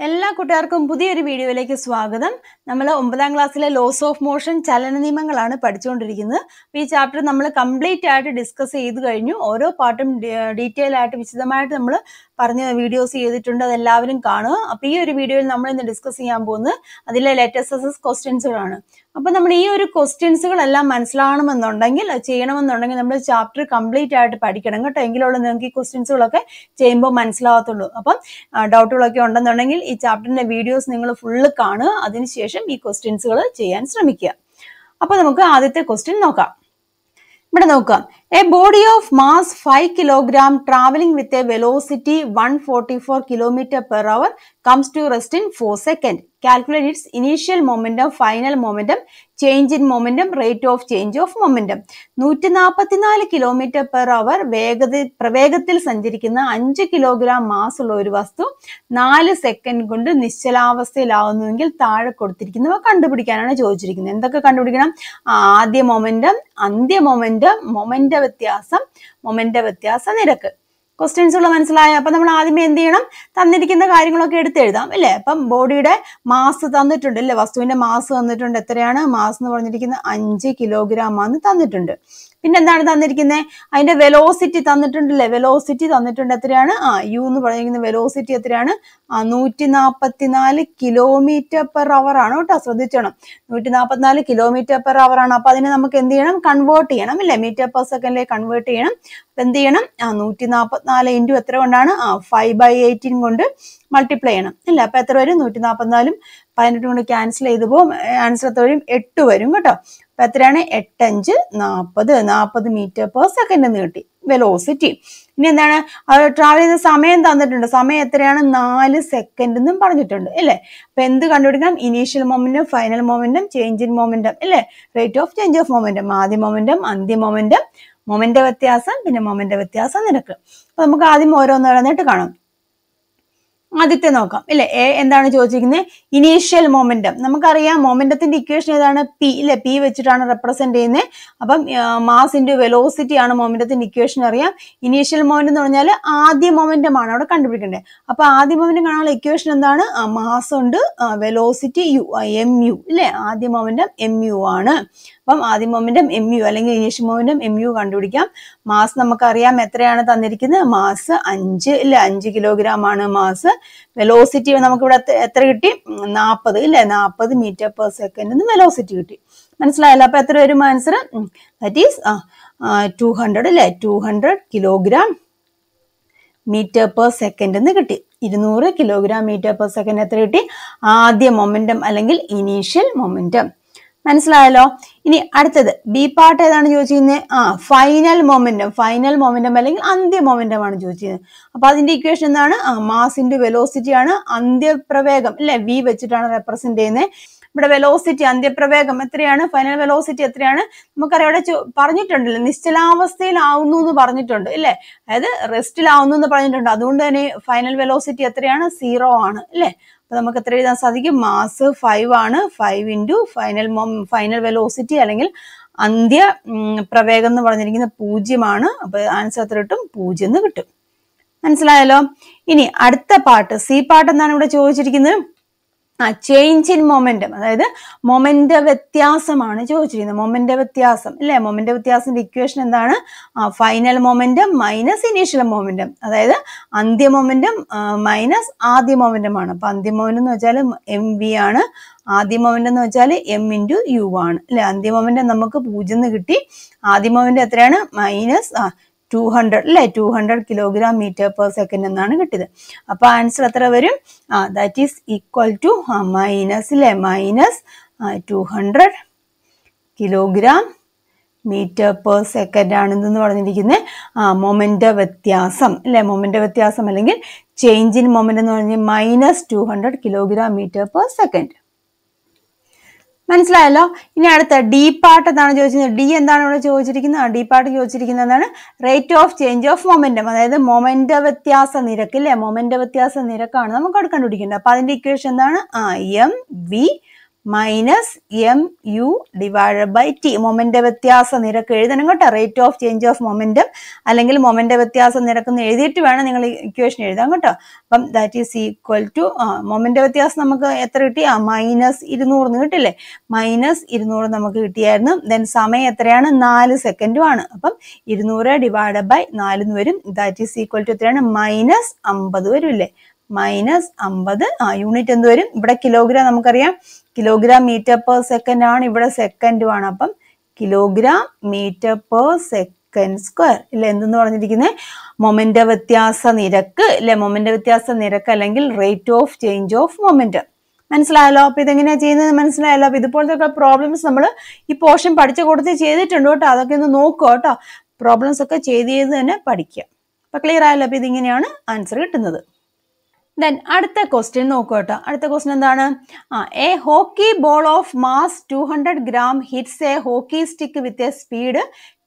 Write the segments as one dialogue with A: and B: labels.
A: El കൂട്ടുകാർക്കും പുതിയൊരു വീഡിയോയിലേക്ക് സ്വാഗതം നമ്മൾ ഒമ്പതാം ക്ലാസ്സിലെ ലോസ് ഓഫ് മോഷൻ ചലന നിയമങ്ങളാണ് പഠിച്ചുകൊണ്ടിരിക്കുന്നത് ഈ ചാപ്റ്റർ നമ്മൾ കംപ്ലീറ്റ് ആയിട്ട് ഡിസ്കസ് ചെയ്ത് കഴിഞ്ഞു ഓരോ പാട്ടും ഡീറ്റെയിൽ ആയിട്ട് വിശദമായിട്ട് നമ്മൾ പറഞ്ഞ വീഡിയോസ് ചെയ്തിട്ടുണ്ട് അതെല്ലാവരും കാണുക അപ്പോൾ ഈ ഒരു വീഡിയോയിൽ നമ്മൾ ഇന്ന് ഡിസ്കസ് ചെയ്യാൻ പോകുന്നത് അതിലെ ലേറ്റസ്റ്റ് എസ് ക്വസ്റ്റ്യൻസുകളാണ് അപ്പോൾ നമ്മൾ ഈ ഒരു ക്വസ്റ്റ്യൻസുകളെല്ലാം മനസ്സിലാവണമെന്നുണ്ടെങ്കിൽ ചെയ്യണമെന്നുണ്ടെങ്കിൽ നമ്മൾ ചാപ്റ്റർ കംപ്ലീറ്റ് ആയിട്ട് പഠിക്കണം കേട്ടോ എങ്കിലുള്ള നിങ്ങൾക്ക് ഈ ക്വസ്റ്റ്യൻസുകളൊക്കെ ചെയ്യുമ്പോൾ മനസ്സിലാവത്തുള്ളൂ അപ്പം ഡൗട്ടുകളൊക്കെ ഉണ്ടെന്നുണ്ടെങ്കിൽ ഈ ചാപ്റ്റർ ചാപ്റ്ററിന്റെ വീഡിയോസ് നിങ്ങൾ ഫുള്ള് കാണുക അതിനുശേഷം ഈ ക്വസ്റ്റ്യൻസുകൾ ചെയ്യാൻ ശ്രമിക്കുക അപ്പൊ നമുക്ക് ആദ്യത്തെ ക്വസ്റ്റ്യൻ നോക്കാം ഇവിടെ നോക്കാം a body of mass five kilogram travelling with a velocity one forty four kilometre per hour comes to rest in four second calculate its initial momentum final momentum change in momentum rate of change of momentum നൂറ്റി നാൽപ്പത്തിനാല് kilometre per അവർ വേഗത പ്രവേഗത്തിൽ സഞ്ചരിക്കുന്ന അഞ്ച് kilogram mass ഉള്ള ഒരു വസ്തു നാല് second കൊണ്ട് നിശ്ചലാവസ്ഥയിലാവുന്നുവെങ്കിൽ താഴെ കൊടുത്തിരിക്കുന്നവ കണ്ടുപിടിക്കാനാണ് ചോദിച്ചിരിക്കുന്നത് എന്തൊക്കെ കണ്ടുപിടിക്കണം ആദ്യ മൊമെന്റം അന്ത്യ മൊമെന്റം മൊമെന്റ വ്യത്യാസം മൊമെന്റ വ്യത്യാസ നിരക്ക് ക്വസ്റ്റ്യൻസുകൾ മനസ്സിലായ അപ്പം നമ്മൾ ആദ്യമേ എന്ത് ചെയ്യണം തന്നിരിക്കുന്ന കാര്യങ്ങളൊക്കെ എടുത്തെഴുതാം അല്ലേ അപ്പം ബോഡിയുടെ മാസ് തന്നിട്ടുണ്ട് അല്ലേ വസ്തുവിൻ്റെ മാസ് തന്നിട്ടുണ്ട് എത്രയാണ് മാസ് എന്ന് പറഞ്ഞിരിക്കുന്നത് അഞ്ച് കിലോഗ്രാം ആണ് തന്നിട്ടുണ്ട് പിന്നെ എന്താണ് തന്നിരിക്കുന്നത് അതിന്റെ വെലോസിറ്റി തന്നിട്ടുണ്ടല്ലേ വെലോസിറ്റി തന്നിട്ടുണ്ട് എത്രയാണ് ആ യു എന്ന് പറഞ്ഞിരിക്കുന്ന വെലോസിറ്റി എത്രയാണ് ആ നൂറ്റി നാൽപ്പത്തിനാല് കിലോമീറ്റർ പെർ അവർ ആണ് കേട്ടോ ശ്രദ്ധിച്ചണം നൂറ്റി നാൽപ്പത്തിനാല് കിലോമീറ്റർ പെർ അവർ ആണ് അപ്പൊ അതിനെ നമുക്ക് എന്ത് ചെയ്യണം കൺവേർട്ട് ചെയ്യണം അല്ലേ മീറ്റർ പെർ സെക്കൻഡിലെ കൺവേർട്ട് ചെയ്യണം അപ്പൊ എന്ത് ചെയ്യണം ആ നൂറ്റി നാൽപ്പത്തിനാല് ഇൻറ്റു എത്ര കൊണ്ടാണ് ആ ഫൈവ് ബൈ എയ്റ്റീൻ കൊണ്ട് മൾട്ടിപ്ലൈ ചെയ്യണം അല്ല അപ്പൊ എത്ര വരും നൂറ്റി നാൽപ്പത്തിനാലും പതിനെട്ട് കൊണ്ട് ക്യാൻസൽ ചെയ്തു പോകും ആൻസർ എത്ര വരും എട്ട് വരും കേട്ടോ അപ്പൊ എത്രയാണ് എട്ടഞ്ച് നാൽപ്പത് നാൽപ്പത് മീറ്റർ പെർ സെക്കൻഡ് എന്ന് കിട്ടി വെലോസിറ്റി ഇനി എന്താണ് ട്രാവൽ ചെയ്ത സമയം തന്നിട്ടുണ്ട് സമയം എത്രയാണ് നാല് സെക്കൻഡ് എന്നും പറഞ്ഞിട്ടുണ്ട് അല്ലേ അപ്പൊ എന്ത് കണ്ടുപിടിക്കണം initial momentum final momentum change in momentum അല്ലേ rate of change of momentum ആദ്യ മൊമെന്റും അന്ത്യ മൊമെന്റും മൊമെന്റ് വ്യത്യാസം പിന്നെ മൊമെന്റ് വ്യത്യാസം നിരക്ക് അപ്പൊ നമുക്ക് ആദ്യം ഓരോന്നോരോന്നായിട്ട് കാണാം ആദ്യത്തെ നോക്കാം ഇല്ലെ എ എന്താണ് ചോദിച്ചിരിക്കുന്നത് ഇനീഷ്യൽ മൊമെന്റം നമുക്കറിയാം മൊമെന്റത്തിന്റെ ഇക്വേഷൻ ഏതാണ് പി ഇല്ലെ പി വെച്ചിട്ടാണ് റെപ്രസെന്റ് ചെയ്യുന്നത് അപ്പം മാസിന്റെ വെലോസിറ്റി ആണ് മൊമെന്റത്തിന്റെ ഇക്വേഷൻ അറിയാം ഇനീഷ്യൽ മൊമെന്റ് എന്ന് പറഞ്ഞാൽ ആദ്യ മൊമെന്റം ആണ് അവിടെ കണ്ടുപിടിക്കേണ്ടത് അപ്പൊ ആദ്യ മൊമെന്റം കാണാനുള്ള ഇക്വേഷൻ എന്താണ് മാസ് ഉണ്ട് വെലോസിറ്റി യു എം യു ഇല്ലെ ആദ്യ മൊമെന്റം എം യു ആണ് അപ്പം ആദ്യ മൊമെന്റം എം യു അല്ലെങ്കിൽ ഇനീഷ്യൽ മൊമെന്റം എം യു കണ്ടുപിടിക്കാം മാസ് നമുക്കറിയാം എത്രയാണ് തന്നിരിക്കുന്നത് മാസ് അഞ്ച് ഇല്ല അഞ്ച് കിലോഗ്രാം ആണ് മാസ് വെലോസിറ്റി നമുക്കിവിടെ എത്ര കിട്ടി നാൽപ്പത് ഇല്ലേ നാൽപ്പത് മീറ്റർ പെർ സെക്കൻഡ് വെലോസിറ്റി കിട്ടി മനസ്സിലായല്ലോ അപ്പൊ എത്ര വരും answer that is two hundred അല്ലേ two hundred kilogram metre per second എന്ന് കിട്ടി ഇരുന്നൂറ് കിലോഗ്രാം മീറ്റർ പെർ സെക്കൻഡ് എത്ര കിട്ടി ആദ്യ മൊമെന്റം അല്ലെങ്കിൽ ഇനീഷ്യൽ മൊമെന്റം മനസ്സിലായല്ലോ ഇനി അടുത്തത് ബി പാർട്ട് ഏതാണ് ചോദിച്ചിരുന്നത് ആ ഫൈനൽ മൊമെന്റം ഫൈനൽ മൊമെന്റം അല്ലെങ്കിൽ അന്ത്യ മൊമെന്റം ആണ് ചോദിച്ചിരുന്നത് അപ്പൊ അതിന്റെ ഇക്വേഷൻ എന്താണ് ആ മാസിന്റെ വെലോസിറ്റി ആണ് അന്ത്യപ്രവേഗം അല്ലെ വി വെച്ചിട്ടാണ് റെപ്രസെന്റ് ചെയ്യുന്നത് ഇവിടെ വെലോസിറ്റി അന്ത്യപ്രവേഗം എത്രയാണ് ഫൈനൽ വെലോസിറ്റി എത്രയാണ് നമുക്കറിയാം ഇവിടെ പറഞ്ഞിട്ടുണ്ടല്ലോ നിശ്ചലാവസ്ഥയിലാവുന്നു എന്ന് പറഞ്ഞിട്ടുണ്ട് അല്ലെ അതായത് റെസ്റ്റിലാവുന്നു എന്ന് പറഞ്ഞിട്ടുണ്ട് അതുകൊണ്ട് തന്നെ ഫൈനൽ വെലോസിറ്റി എത്രയാണ് സീറോ ആണ് അല്ലേ അപ്പൊ നമുക്ക് എത്ര എഴുതാൻ സാധിക്കും മാസ് ഫൈവ് ആണ് five into final final velocity അല്ലെങ്കിൽ അന്ത്യ പ്രവേഗം എന്ന് പറഞ്ഞിരിക്കുന്ന പൂജ്യമാണ് അപ്പോൾ ആൻസർ എത്ര കിട്ടും പൂജ്യം എന്ന് കിട്ടും മനസ്സിലായല്ലോ ഇനി അടുത്ത പാട്ട് സി പാട്ട് എന്താണ് ഇവിടെ ചോദിച്ചിരിക്കുന്നത് ആ ചേഞ്ച് ഇൻ മൊമെന്റം അതായത് മൊമെന്റ വ്യത്യാസമാണ് ചോദിച്ചിരിക്കുന്നത് മൊമെന്റ വ്യത്യാസം അല്ലേ മൊമെന്റ വ്യത്യാസത്തിന്റെ ഇക്വേഷൻ എന്താണ് final momentum minus initial momentum അതായത് അന്ത്യ മൊമെന്റം മൈനസ് ആദ്യ മൊമെന്റം ആണ് അപ്പൊ അന്ത്യ മൊമെന്റ് എന്ന് വെച്ചാൽ എം വി ആണ് ആദ്യ മൊമെന്റ് എന്ന് വെച്ചാൽ എം ഇൻറ്റു യു ആണ് അല്ലെ അന്ത്യ മൊമെന്റം നമുക്ക് പൂജ്യം കിട്ടി ആദ്യ മൊമെന്റ് എത്രയാണ് മൈനസ് ടു ഹൺഡ്രഡ് അല്ലെ two hundred kilogram metre per second എന്നാണ് കിട്ടിയത് അപ്പൊ ആൻസർ എത്ര വരും ആ that is equal to minus അല്ലെ minus two hundred kilogram metre per second ആണ് ആണെന്ന് പറഞ്ഞിരിക്കുന്നത് ആ മൊമെൻ്റ വ്യത്യാസം അല്ലെ മൊമെൻ്റ വ്യത്യാസം അല്ലെങ്കിൽ ചേഞ്ച് ഇൻ മൊമെന്റ് എന്ന് പറഞ്ഞാൽ minus two hundred kilogram metre per second മനസ്സിലായല്ലോ ഇനി അടുത്ത ഡി പാർട്ട് എന്താണ് ചോദിച്ചിരുന്നത് ഡി എന്താണ് ഇവിടെ ചോദിച്ചിരിക്കുന്നത് ഡി പാർട്ട് ചോദിച്ചിരിക്കുന്നത് എന്താണ് rate of change of momentum അതായത് മൊമെൻ്റ് വ്യത്യാസ നിരക്ക് അല്ലേ മൊമെൻ്റ് വ്യത്യാസ നിരക്കാണ് നമുക്ക് കണ്ടുപിടിക്കേണ്ടത് അപ്പോൾ അതിൻ്റെ ഇക്വേഷൻ എന്താണ് ആ M V minus M U divide by T moment വ്യത്യാസ നിരക്ക് എഴുതണം കേട്ടോ rate of change of momentum അല്ലെങ്കിൽ മൊമെന്റ് വ്യത്യാസ നിരക്ക് എഴുതിയിട്ട് വേണം നിങ്ങൾ ഇക്വേഷൻ എഴുതാൻ കേട്ടോ അപ്പം that is equal to moment വ്യത്യാസം നമുക്ക് എത്ര കിട്ടി ആ മൈനസ് ഇരുന്നൂറ് കിട്ടില്ലേ മൈനസ് ഇരുന്നൂറ് നമുക്ക് കിട്ടിയായിരുന്നു ദെൻ സമയം എത്രയാണ് നാല് സെക്കൻഡും ആണ് അപ്പം ഇരുന്നൂറ് ഡിവൈഡ് ബൈ നാലിന്ന് വരും ദാറ്റ് ഈസ് ഈക്വൽ ടു എത്രയാണ് മൈനസ് അമ്പത് വരും അല്ലേ മൈനസ് അമ്പത് ആ യൂണിറ്റ് എന്ത് വരും ഇവിടെ കിലോഗ്രാം നമുക്കറിയാം കിലോഗ്രാം മീറ്റർ പെർ സെക്കൻഡ് ആണ് ഇവിടെ സെക്കൻഡും ആണ് അപ്പം kilogram metre per second square ഇല്ല എന്തെന്ന് പറഞ്ഞിരിക്കുന്നത് മൊമെന്റ വ്യത്യാസ നിരക്ക് ഇല്ലെ മൊമെന്റ വ്യത്യാസ നിരക്ക് അല്ലെങ്കിൽ rate of change of moment മനസ്സിലായല്ലോ അപ്പൊ ഇതെങ്ങനെയാ ചെയ്യുന്നത് മനസ്സിലായല്ലോ അപ്പൊ ഇതുപോലത്തെ പ്രോബ്ലംസ് നമ്മൾ ഈ പോർഷൻ പഠിച്ചു കൊടുത്ത് ചെയ്തിട്ടുണ്ട് കേട്ടോ അതൊക്കെ ഒന്ന് നോക്കുക കേട്ടോ പ്രോബ്ലംസ് ഒക്കെ ചെയ്ത് ചെയ്ത് തന്നെ പഠിക്കുക അപ്പൊ ക്ലിയർ ആയല്ലോ അപ്പൊ ഇതിങ്ങനെയാണ് ആൻസർ കിട്ടുന്നത് ദെൻ അടുത്ത ക്വസ്റ്റ്യൻ നോക്കുക കേട്ടോ അടുത്ത ക്വസ്റ്റ്യൻ എന്താണ് ആ a hockey ball of mass two hundred gram hits a hockey stick with a speed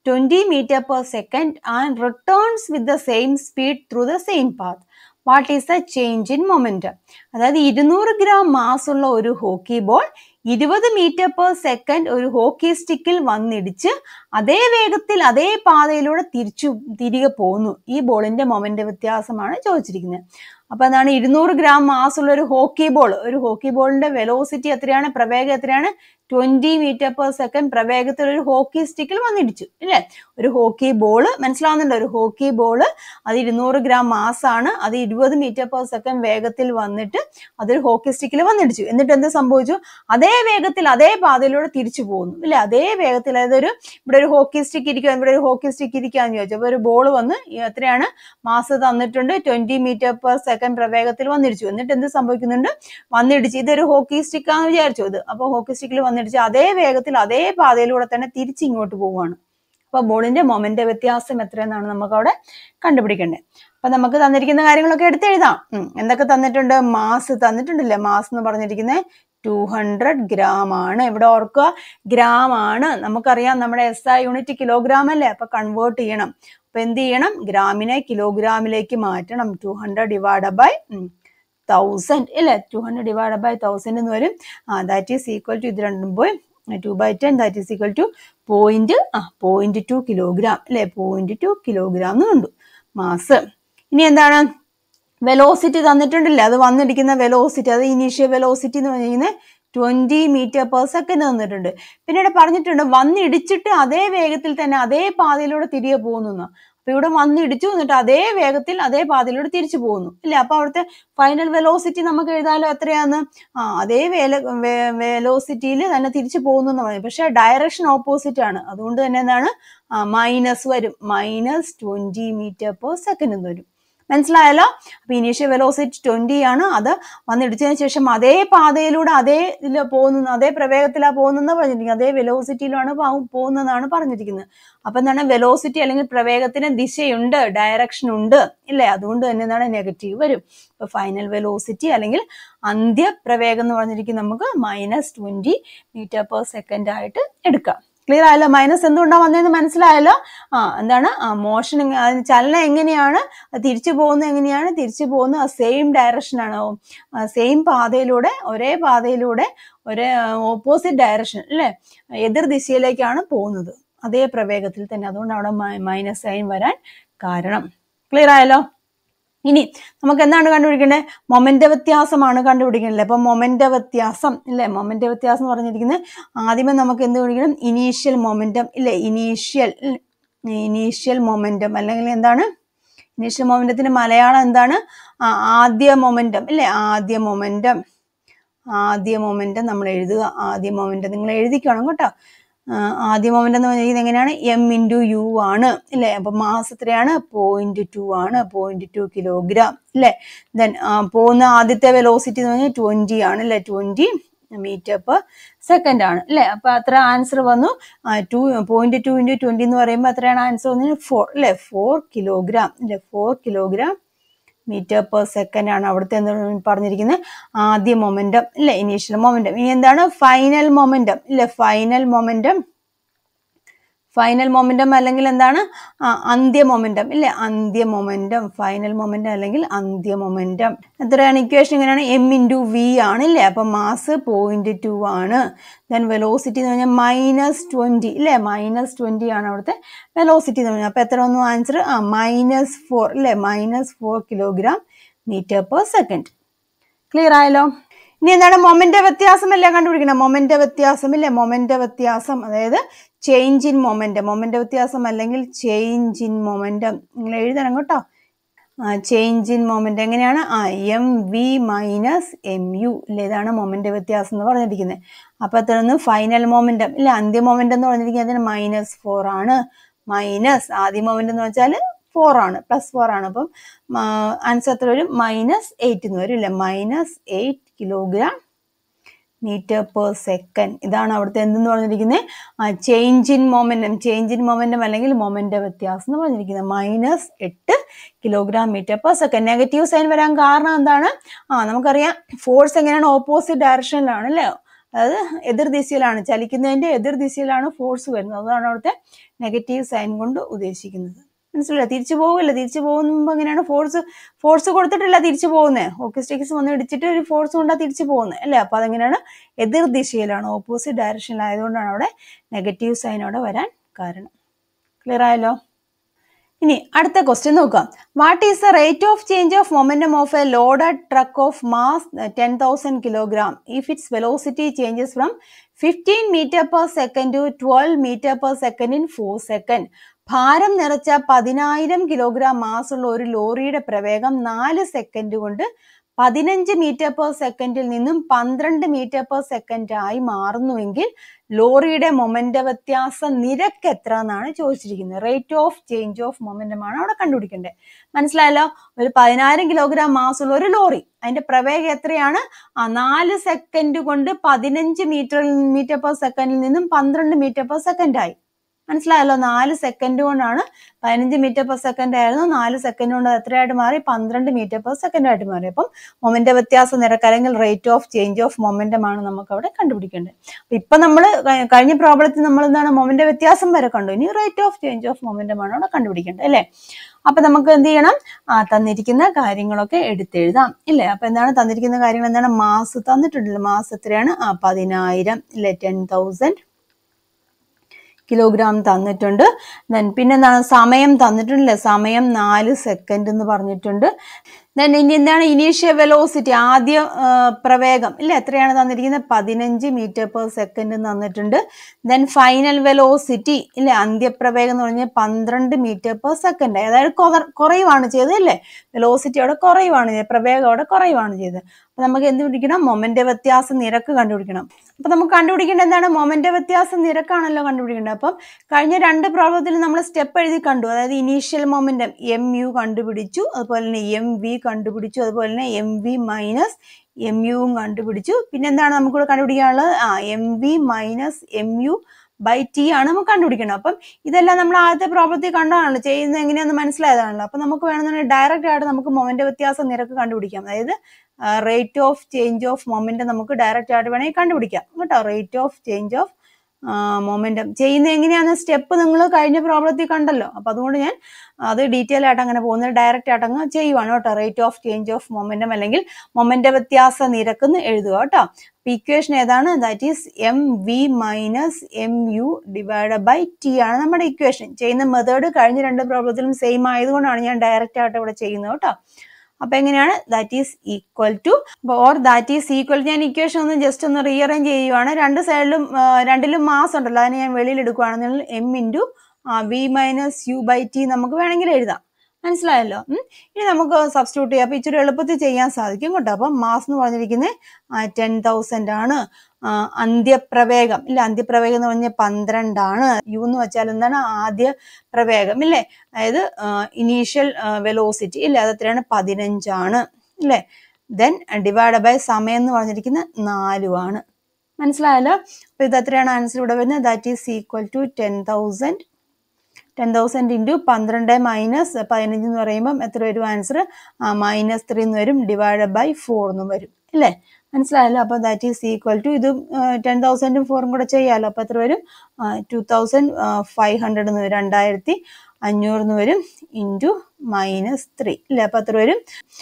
A: twenty metre per second and returns with the same speed through the same path what is the change in moment അതായത് ഇരുന്നൂറ് gram mass ഉള്ള ഒരു hockey ball ഇരുപത് metre per second ഒരു hockey സ്റ്റിക്കിൽ വന്നിടിച്ച് അതേ വേഗത്തിൽ അതേ പാതയിലൂടെ തിരിച്ചു തിരികെ പോകുന്നു ഈ ബോളിന്റെ മൊമെന്റ് വ്യത്യാസമാണ് ചോദിച്ചിരിക്കുന്നത് അപ്പൊ എന്താണ് ഇരുന്നൂറ് ഗ്രാം മാസുള്ള ഉള്ള ഒരു ഹോക്കി ബോൾ ഒരു ഹോക്കി ബോളിന്റെ വെലോസിറ്റി എത്രയാണ് പ്രവേഗം എത്രയാണ് ട്വന്റി മീറ്റർ പെർ സെക്കൻഡ് പ്രവേഗത്തിൽ ഒരു ഹോക്കി സ്റ്റിക്കിൽ വന്നിടിച്ചു അല്ലെ ഒരു ഹോക്കി ബോൾ മനസ്സിലാവുന്നുണ്ട് ഒരു ഹോക്കി ബോൾ അത് ഇരുന്നൂറ് ഗ്രാം മാസാണ് അത് ഇരുപത് മീറ്റർ പെർ സെക്കൻഡ് വേഗത്തിൽ വന്നിട്ട് അതൊരു ഹോക്കി സ്റ്റിക്കിൽ വന്നിടിച്ചു എന്നിട്ട് എന്ത് സംഭവിച്ചു അതേ വേഗത്തിൽ അതേ പാതയിലൂടെ തിരിച്ചു പോകുന്നു അല്ലെ അതേ വേഗത്തിൽ അതായത് ഒരു ഇവിടെ ഒരു ഹോക്കി സ്റ്റിക്ക് ഇരിക്കുക ഇവിടെ ഒരു ഹോക്കി സ്റ്റിക്ക് ഇരിക്കാന്ന് ചോദിച്ചു അപ്പൊ ഒരു ബോൾ വന്ന് എത്രയാണ് മാസ് തന്നിട്ടുണ്ട് ട്വന്റി മീറ്റർ പെർ സെക്കൻഡ് പ്രവേഗത്തിൽ വന്നിടിച്ചു എന്നിട്ട് എന്ത് സംഭവിക്കുന്നുണ്ട് വന്നിടിച്ചു ഇതൊരു ഹോക്കി സ്റ്റിക്കാന്ന് വിചാരിച്ചു അത് അപ്പോൾ ഹോക്കി സ്റ്റിക്കിൽ വന്നിടിച്ച് അതേ വേഗത്തിൽ അതേ പാതയിലൂടെ തന്നെ തിരിച്ച് ഇങ്ങോട്ട് പോവുകയാണ് അപ്പൊ ബോളിന്റെ മൊമെന്റ് വ്യത്യാസം എത്രയെന്നാണ് നമുക്ക് അവിടെ കണ്ടുപിടിക്കേണ്ടത് അപ്പൊ നമുക്ക് തന്നിരിക്കുന്ന കാര്യങ്ങളൊക്കെ എടുത്ത് എഴുതാം എന്തൊക്കെ തന്നിട്ടുണ്ട് മാസ് തന്നിട്ടുണ്ടല്ലേ മാസ് എന്ന് പറഞ്ഞിരിക്കുന്നത് ടു ഹൺഡ്രഡ് ഗ്രാം ആണ് ഇവിടെ ഓർക്കുക ഗ്രാം ആണ് നമുക്കറിയാം നമ്മുടെ എസ് ഐ യൂണിറ്റ് കിലോഗ്രാം അല്ലേ അപ്പൊ കൺവേർട്ട് ചെയ്യണം അപ്പൊ എന്ത് ചെയ്യണം ഗ്രാമിനെ കിലോഗ്രാമിലേക്ക് മാറ്റണം two hundred divide by thousand അല്ലേ two hundred divide by thousand എന്ന് വരും ആ ദാറ്റ് ഈസ് ഈക്വൽ ടു ഇത് രണ്ടും പോയി two by ten that is equal to point ആ പോയിന്റ് ടു കിലോഗ്രാം അല്ലേ പോയിന്റ് ടു കിലോഗ്രാം എന്ന് കണ്ടു മാസ് ഇനി എന്താണ് വെലോസിറ്റി തന്നിട്ടുണ്ടല്ലേ അത് വന്നിരിക്കുന്ന വെലോസിറ്റി അത് ഇനീഷ്യൽ വെലോസിറ്റി എന്ന് പറഞ്ഞിരിക്കുന്നത് ട്വൻറ്റി മീറ്റർ പെർ സെക്കൻഡ് തന്നിട്ടുണ്ട് പിന്നീട് പറഞ്ഞിട്ടുണ്ട് വന്നിടിച്ചിട്ട് അതേ വേഗത്തിൽ തന്നെ അതേ പാതയിലൂടെ തിരികെ പോകുന്നു അപ്പൊ ഇവിടെ വന്ന് ഇടിച്ചു എന്നിട്ട് അതേ വേഗത്തിൽ അതേ പാതയിലൂടെ തിരിച്ചു പോകുന്നു അല്ലേ അപ്പൊ അവിടുത്തെ ഫൈനൽ വെലോസിറ്റി നമുക്ക് എഴുതാലോ എത്രയാന്ന് ആ അതേ വേല വെലോസിറ്റിയിൽ തന്നെ തിരിച്ചു പോകുന്നു എന്ന് പറയും പക്ഷെ ഡയറക്ഷൻ ഓപ്പോസിറ്റ് ആണ് അതുകൊണ്ട് തന്നെ എന്താണ് മൈനസ് വരും minus twenty metre per second എന്ന് വരും മനസ്സിലായല്ലോ അപ്പൊ ഇനീഷ്യൽ വെലോസിറ്റി ട്വന്റി ആണ് അത് വന്നിടിച്ചതിന് ശേഷം അതേ പാതയിലൂടെ അതേ ഇതിൽ പോകുന്നത് അതേ പ്രവേഗത്തിലാണ് പോകുന്നതെന്ന് പറഞ്ഞിരിക്കുന്നത് അതേ വെലോസിറ്റിയിലാണ് പോകുന്നതാണ് പറഞ്ഞിരിക്കുന്നത് അപ്പൊ എന്താണ് വെലോസിറ്റി അല്ലെങ്കിൽ പ്രവേഗത്തിന് ദിശയുണ്ട് ഡയറക്ഷൻ ഉണ്ട് ഇല്ലേ അതുകൊണ്ട് തന്നെ എന്താണ് നെഗറ്റീവ് വരും ഇപ്പോൾ ഫൈനൽ വെലോസിറ്റി അല്ലെങ്കിൽ അന്ത്യപ്രവേഗം എന്ന് പറഞ്ഞിരിക്കുന്നത് നമുക്ക് minus twenty metre per second ആയിട്ട് എടുക്കാം ക്ലിയർ ആയല്ലോ മൈനസ് എന്തുകൊണ്ടാ വന്നതെന്ന് മനസ്സിലായല്ലോ ആ എന്താണ് മോഷൻ ചലനം എങ്ങനെയാണ് തിരിച്ചു പോകുന്നത് എങ്ങനെയാണ് തിരിച്ചു പോകുന്നത് സെയിം ആണ് സെയിം പാതയിലൂടെ ഒരേ പാതയിലൂടെ ഒരേ ഓപ്പോസിറ്റ് ഡയറക്ഷൻ അല്ലേ എതിർ ദിശയിലേക്കാണ് പോകുന്നത് അതേ പ്രവേഗത്തിൽ തന്നെ അതുകൊണ്ട് അവിടെ മൈനസ് സൈൻ വരാൻ കാരണം ക്ലിയർ ആയല്ലോ ഇനി നമുക്ക് എന്താണ് കണ്ടുപിടിക്കേണ്ടത് മൊമെൻ്റ് വ്യത്യാസമാണ് കണ്ടുപിടിക്കേണ്ടത് അപ്പം മൊമെൻ്റ് വ്യത്യാസം ഇല്ലേ മൊമെൻ്റ് വ്യത്യാസം എന്ന് പറഞ്ഞിരിക്കുന്നത് ആദ്യമേ നമുക്ക് എന്ത് പിടിക്കണം ഇനീഷ്യൽ മൊമെൻറ്റം ഇല്ലേ ഇനീഷ്യൽ ഇനീഷ്യൽ മൊമെൻറ്റം അല്ലെങ്കിൽ എന്താണ് ഇനീഷ്യൽ മൊമെൻറ്റത്തിന് മലയാളം എന്താണ് ആദ്യ മൊമെൻറ്റം ഇല്ലേ ആദ്യ മൊമെൻറ്റം ആദ്യ മൊമെൻറ്റം നമ്മൾ എഴുതുക ആദ്യ മൊമെൻറ്റം നിങ്ങൾ എഴുതിക്കണം കേട്ടോ ആദ്യ മൊമെന്റ് എന്ന് പറഞ്ഞാൽ ഇതെങ്ങനെയാണ് എം ഇൻറ്റു യു ആണ് അല്ലെ അപ്പൊ മാസ് എത്രയാണ് പോയിന്റ് ടു ആണ് പോയിന്റ് ടു കിലോഗ്രാം അല്ലെ ദെൻ പോകുന്ന ആദ്യത്തെ വെലോസിറ്റി എന്ന് പറഞ്ഞാൽ ട്വന്റി ആണ് അല്ലെ ട്വന്റി മീറ്റർ പെർ സെക്കൻഡ് ആണ് അല്ലെ അപ്പൊ അത്ര ആൻസർ വന്നു two point two into twenty എന്ന് പറയുമ്പോൾ അത്രയാണ് ആൻസർ വന്നത് ഫോർ അല്ലെ ഫോർ കിലോഗ്രാം അല്ലെ four kilogram metre per second ആണ് അവിടുത്തെ പറഞ്ഞിരിക്കുന്നത് ആദ്യ മൊമെന്റം അല്ലെ ഇനീഷ്യൽ മൊമെന്റം ഇനി എന്താണ് ഫൈനൽ മൊമെന്റം അല്ലെ ഫൈനൽ മൊമെന്റം ഫൈനൽ മൊമെൻറ്റം അല്ലെങ്കിൽ എന്താണ് അന്ത്യ മൊമെൻറ്റം ഇല്ലേ അന്ത്യ മൊമെൻറ്റം ഫൈനൽ മൊമെൻറ്റം അല്ലെങ്കിൽ അന്ത്യ മൊമെൻറ്റം എത്രയാണ് ഇക്വേഷൻ ഇങ്ങനെയാണ് എം ഇൻറ്റു വി ആണ് ഇല്ലേ അപ്പം മാസ് പോയിൻറ്റ് ടു ആണ് ദെൻ വെലോസിറ്റി എന്ന് പറഞ്ഞാൽ മൈനസ് ട്വൻറ്റി ഇല്ലേ മൈനസ് ട്വൻറ്റി ആണ് അവിടുത്തെ വെലോസിറ്റി എന്ന് പറഞ്ഞാൽ അപ്പോൾ എത്ര ഒന്നും ആൻസർ ആ മൈനസ് ഫോർ ഇല്ലേ minus four kilogram metre per second clear ആയല്ലോ ഇനി എന്താണ് വ്യത്യാസം അല്ലേ കണ്ടുപിടിക്കണം വ്യത്യാസം ഇല്ലേ മൊമെൻ്റ് വ്യത്യാസം അതായത് ചേഞ്ച് ഇൻ മൊമെൻറ്റം മൊമെൻ്റ് വ്യത്യാസം അല്ലെങ്കിൽ ചേഞ്ച് ഇൻ മൊമെൻറ്റം നിങ്ങൾ എഴുതണം കേട്ടോ ചേഞ്ച് ഇൻ മൊമെന്റ് എങ്ങനെയാണ് ആ M V minus M U അല്ലേ ഇതാണ് മൊമെന്റ് വ്യത്യാസം എന്ന് പറഞ്ഞിരിക്കുന്നത് അപ്പോൾ തുടർന്ന് ഫൈനൽ മൊമെന്റം ഇല്ല അന്ത്യ മൊമെന്റ് എന്ന് പറഞ്ഞിരിക്കുന്നത് അതിന് മൈനസ് ഫോർ ആണ് മൈനസ് ആദ്യ മൊമെന്റ് എന്ന് വെച്ചാൽ ഫോർ ആണ് പ്ലസ് ഫോർ ആണ് അപ്പം ആൻസർ എത്ര വരും മൈനസ് എയ്റ്റ് എന്ന് വരും അല്ലെ minus eight kilogram metre per second ഇതാണ് അവിടുത്തെ എന്തെന്ന് പറഞ്ഞിരിക്കുന്നത് change in momentum change in momentum അല്ലെങ്കിൽ മൊമെൻ്റ് വ്യത്യാസം എന്ന് പറഞ്ഞിരിക്കുന്നത് മൈനസ് എട്ട് kilogram metre per second negative sign വരാൻ കാരണം എന്താണ് ആ നമുക്കറിയാം ഫോഴ്സ് എങ്ങനെയാണ് ഓപ്പോസിറ്റ് ഡയറക്ഷനിലാണ് അല്ലേ അതായത് എതിർ ദിശയിലാണ് ചലിക്കുന്നതിൻ്റെ എതിർ ദിശയിലാണ് ഫോഴ്സ് വരുന്നത് അതാണ് അവിടുത്തെ നെഗറ്റീവ് സൈൻ കൊണ്ട് ഉദ്ദേശിക്കുന്നത് മനസ്സിലായില്ല തിരിച്ചു പോകില്ല തിരിച്ചു പോകുന്ന മുമ്പ് അങ്ങനെയാണ് ഫോഴ്സ് ഫോഴ്സ് കൊടുത്തിട്ടില്ല തിരിച്ചു പോകുന്നത് സ്റ്റേക്സ് വന്ന് ഇടിച്ചിട്ട് ഒരു ഫോഴ്സ് കൊണ്ടാ തിരിച്ചു പോകുന്നത് അല്ലേ അപ്പോൾ അതെങ്ങനെയാണ് എതിർ ദിശയിലാണ് ഓപ്പോസിറ്റ് ഡയറക്ഷനിലായതുകൊണ്ടാണ് അവിടെ നെഗറ്റീവ് സൈൻ അവിടെ വരാൻ കാരണം ക്ലിയർ ആയല്ലോ ഇനി അടുത്ത ക്വസ്റ്റ്യൻ നോക്കാം what is the rate of change of momentum of a loaded truck of mass ten thousand kilogram if its velocity changes from fifteen metre per second to twelve metre per second in four second ഭാരം നിറച്ച പതിനായിരം kilogram മാസുള്ള ഒരു ലോറിയുടെ പ്രവേഗം നാല് second കൊണ്ട് പതിനഞ്ച് metre per സെക്കൻഡിൽ നിന്നും പന്ത്രണ്ട് മീറ്റർ പെർ സെക്കൻഡ് ആയി മാറുന്നുവെങ്കിൽ ലോറിയുടെ മൊമെന്റ വ്യത്യാസ നിരക്ക് എത്ര എന്നാണ് ചോദിച്ചിരിക്കുന്നത് റേറ്റ് ഓഫ് ചേഞ്ച് ഓഫ് മൊമെന്റമാണ് അവിടെ കണ്ടുപിടിക്കേണ്ടത് മനസ്സിലായല്ലോ ഒരു പതിനായിരം കിലോഗ്രാം മാസുള്ള ഒരു ലോറി അതിന്റെ പ്രവേഗം എത്രയാണ് ആ നാല് സെക്കൻഡ് കൊണ്ട് പതിനഞ്ച് മീറ്റർ മീറ്റർ പെർ സെക്കൻഡിൽ നിന്നും പന്ത്രണ്ട് മീറ്റർ പെർ സെക്കൻഡ് ആയി മനസ്സിലായല്ലോ നാല് സെക്കൻഡ് കൊണ്ടാണ് പതിനഞ്ച് മീറ്റർ പെർ സെക്കൻഡ് ആയിരുന്നു നാല് സെക്കൻഡ് കൊണ്ട് എത്രയായിട്ട് മാറി പന്ത്രണ്ട് മീറ്റർ പെർ സെക്കൻഡ് ആയിട്ട് മാറി അപ്പം മൊമെന്റ് വ്യത്യാസ നിരക്ക് അല്ലെങ്കിൽ rate of change of momentum ആണ് നമുക്ക് അവിടെ കണ്ടുപിടിക്കേണ്ടത് ഇപ്പൊ നമ്മൾ കഴിഞ്ഞ പ്രോബ്ലത്തിൽ നമ്മൾ എന്താണ് മൊമെന്റ് വ്യത്യാസം വരെ കണ്ടു ഇനി rate of change of momentum ആണ് അവിടെ കണ്ടുപിടിക്കേണ്ടത് അല്ലേ അപ്പൊ നമുക്ക് എന്ത് ചെയ്യണം ആ തന്നിരിക്കുന്ന കാര്യങ്ങളൊക്കെ എടുത്തെഴുതാം ഇല്ലേ അപ്പൊ എന്താണ് തന്നിരിക്കുന്ന കാര്യങ്ങൾ എന്താണ് മാസ് തന്നിട്ടുണ്ടല്ലോ മാസ് എത്രയാണ് ആ പതിനായിരം ഇല്ലേ ടെൻ തൗസൻഡ് കിലോഗ്രാം തന്നിട്ടുണ്ട് ദെൻ പിന്നെന്താണ് സമയം തന്നിട്ടുണ്ടല്ലേ സമയം നാല് സെക്കൻഡ് എന്ന് പറഞ്ഞിട്ടുണ്ട് ദെൻ ഇനി എന്താണ് ഇനീഷ്യൽ വെലോസിറ്റി ആദ്യ പ്രവേഗം ഇല്ല എത്രയാണ് തന്നിരിക്കുന്നത് പതിനഞ്ച് മീറ്റർ പെർ സെക്കൻഡ് തന്നിട്ടുണ്ട് ദെൻ ഫൈനൽ വെലോസിറ്റി ഇല്ല അന്ത്യപ്രവേഗം എന്ന് പറഞ്ഞാൽ പന്ത്രണ്ട് മീറ്റർ പെർ സെക്കൻഡ് അതായത് കുറയുവാണ് ചെയ്തത് അല്ലേ വെലോസിറ്റി അവിടെ കുറയുവാണ് ചെയ്തത് പ്രവേഗം അവിടെ കുറയുവാണ് ചെയ്തത് അപ്പൊ നമുക്ക് എന്ത് പിടിക്കണം മൊമെന്റ് വ്യത്യാസ നിരക്ക് കണ്ടുപിടിക്കണം അപ്പൊ നമുക്ക് കണ്ടുപിടിക്കേണ്ട എന്താണ് മൊമെന്റ് വ്യത്യാസ നിരക്കാണല്ലോ കണ്ടുപിടിക്കേണ്ടത് അപ്പം കഴിഞ്ഞ രണ്ട് പ്രോബ്ലത്തിൽ നമ്മൾ സ്റ്റെപ്പ് എഴുതി കണ്ടു അതായത് ഇനീഷ്യൽ മൊമെന്റം എം യു കണ്ടുപിടിച്ചു അതുപോലെ തന്നെ എം വി കണ്ടുപിടിച്ചു അതുപോലെ തന്നെ എം വി മൈനസ് എം യുവും കണ്ടുപിടിച്ചു പിന്നെ എന്താണ് നമുക്കിവിടെ കണ്ടുപിടിക്കാനുള്ളത് ആ M V minus M U by T ആണ് നമുക്ക് കണ്ടുപിടിക്കണം അപ്പം ഇതെല്ലാം നമ്മൾ ആദ്യത്തെ പ്രോബ്ലത്തിൽ കണ്ടതാണല്ലോ ചെയ്യുന്നത് എങ്ങനെയാണെന്ന് മനസ്സിലായതാണല്ലോ അപ്പം നമുക്ക് വേണമെന്നുണ്ടെങ്കിൽ ഡയറക്റ്റ് ആയിട്ട് നമുക്ക് മൊമെന്റ് വ്യത്യാസം നിരക്ക് കണ്ടുപിടിക്കാം അതായത് rate of change of moment നമുക്ക് ഡയറക്റ്റ് ആയിട്ട് വേണമെങ്കിൽ കണ്ടുപിടിക്കാം കേട്ടോ rate of change of momentum ചെയ്യുന്ന എങ്ങനെയാണെന്ന് സ്റ്റെപ്പ് നിങ്ങൾ കഴിഞ്ഞ പ്രോബ്ലത്തിൽ കണ്ടല്ലോ അപ്പൊ അതുകൊണ്ട് ഞാൻ അത് ഡീറ്റെയിൽ ആയിട്ട് അങ്ങനെ പോകുന്നത് ഡയറക്റ്റ് ആയിട്ട് അങ്ങ് ചെയ്യുവാണ് കേട്ടോ rate of change of momentum അല്ലെങ്കിൽ മൊമെന്റ വ്യത്യാസ എന്ന് എഴുതുക കേട്ടോ അപ്പം ഇക്വേഷൻ ഏതാണ് that is M V minus M U divide by T ആണ് നമ്മുടെ ഇക്വേഷൻ ചെയ്യുന്ന മെത്തേഡ് കഴിഞ്ഞ രണ്ട് പ്രോബ്ലത്തിലും സെയിം ആയതുകൊണ്ടാണ് ഞാൻ ഡയറക്റ്റ് ആയിട്ട് ഇവിടെ ചെയ്യുന്നത് കേട്ടോ അപ്പോൾ എങ്ങനെയാണ് that is equal to or that is equal ഞാൻ ഇക്വേഷൻ ഒന്ന് ജസ്റ്റ് ഒന്ന് റീഅറേഞ്ച് ചെയ്യുവാണ് രണ്ട് സൈഡിലും രണ്ടിലും മാസ് ഉണ്ടല്ലോ അതിനെ ഞാൻ വെളിയിലെടുക്കുകയാണെന്നുണ്ടെങ്കിൽ M into V minus U by T നമുക്ക് വേണമെങ്കിൽ എഴുതാം മനസ്സിലായല്ലോ ഇനി നമുക്ക് സബ്സ്റ്റിറ്റ്യൂട്ട് ചെയ്യാം അപ്പൊ ഇച്ചിരി എളുപ്പത്തിൽ ചെയ്യാൻ സാധിക്കും കേട്ടോ അപ്പം മാസ് എന്ന് പറഞ്ഞിരിക്കുന്നത് ടെൻ തൗസൻഡ് ആണ് അന്ത്യപ്രവേഗം ഇല്ല അന്ത്യപ്രവേഗം എന്ന് പറഞ്ഞാൽ പന്ത്രണ്ടാണ് യു എന്ന് വെച്ചാൽ എന്താണ് ആദ്യ പ്രവേഗം ഇല്ലേ അതായത് ഇനീഷ്യൽ വെലോസിറ്റി ഇല്ല അത് എത്രയാണ് പതിനഞ്ചാണ് ഇല്ലേ ദെൻ ഡിവൈഡ് ബൈ സമയം എന്ന് പറഞ്ഞിരിക്കുന്ന നാലുമാണ് മനസ്സിലായല്ലോ അപ്പൊ ഇത് എത്രയാണ് ആൻസർ ഇവിടെ വരുന്നത് that is equal to ten thousand ten thousand into പന്ത്രണ്ട് മൈനസ് പതിനഞ്ച് എന്ന് പറയുമ്പം എത്ര വരും ആൻസർ മൈനസ് ത്രീ എന്ന് വരും ഡിവൈഡ് ബൈ ഫോർ എന്നും വരും അല്ലേ മനസ്സിലായല്ലോ അപ്പൊ ദാറ്റ് ഈസ് ഈക്വൽ ടു ഇത് ടെൻ തൗസൻഡും ഫോറും കൂടെ ചെയ്യാലോ അപ്പൊ എത്ര വരും ടു തൗസൻഡ് ഫൈവ് ഹൺഡ്രഡ് എന്ന് വരും രണ്ടായിരത്തി അഞ്ഞൂറ് എന്ന് വരും ഇൻറ്റു മൈനസ് ത്രീ അല്ലേ അപ്പൊ എത്ര വരും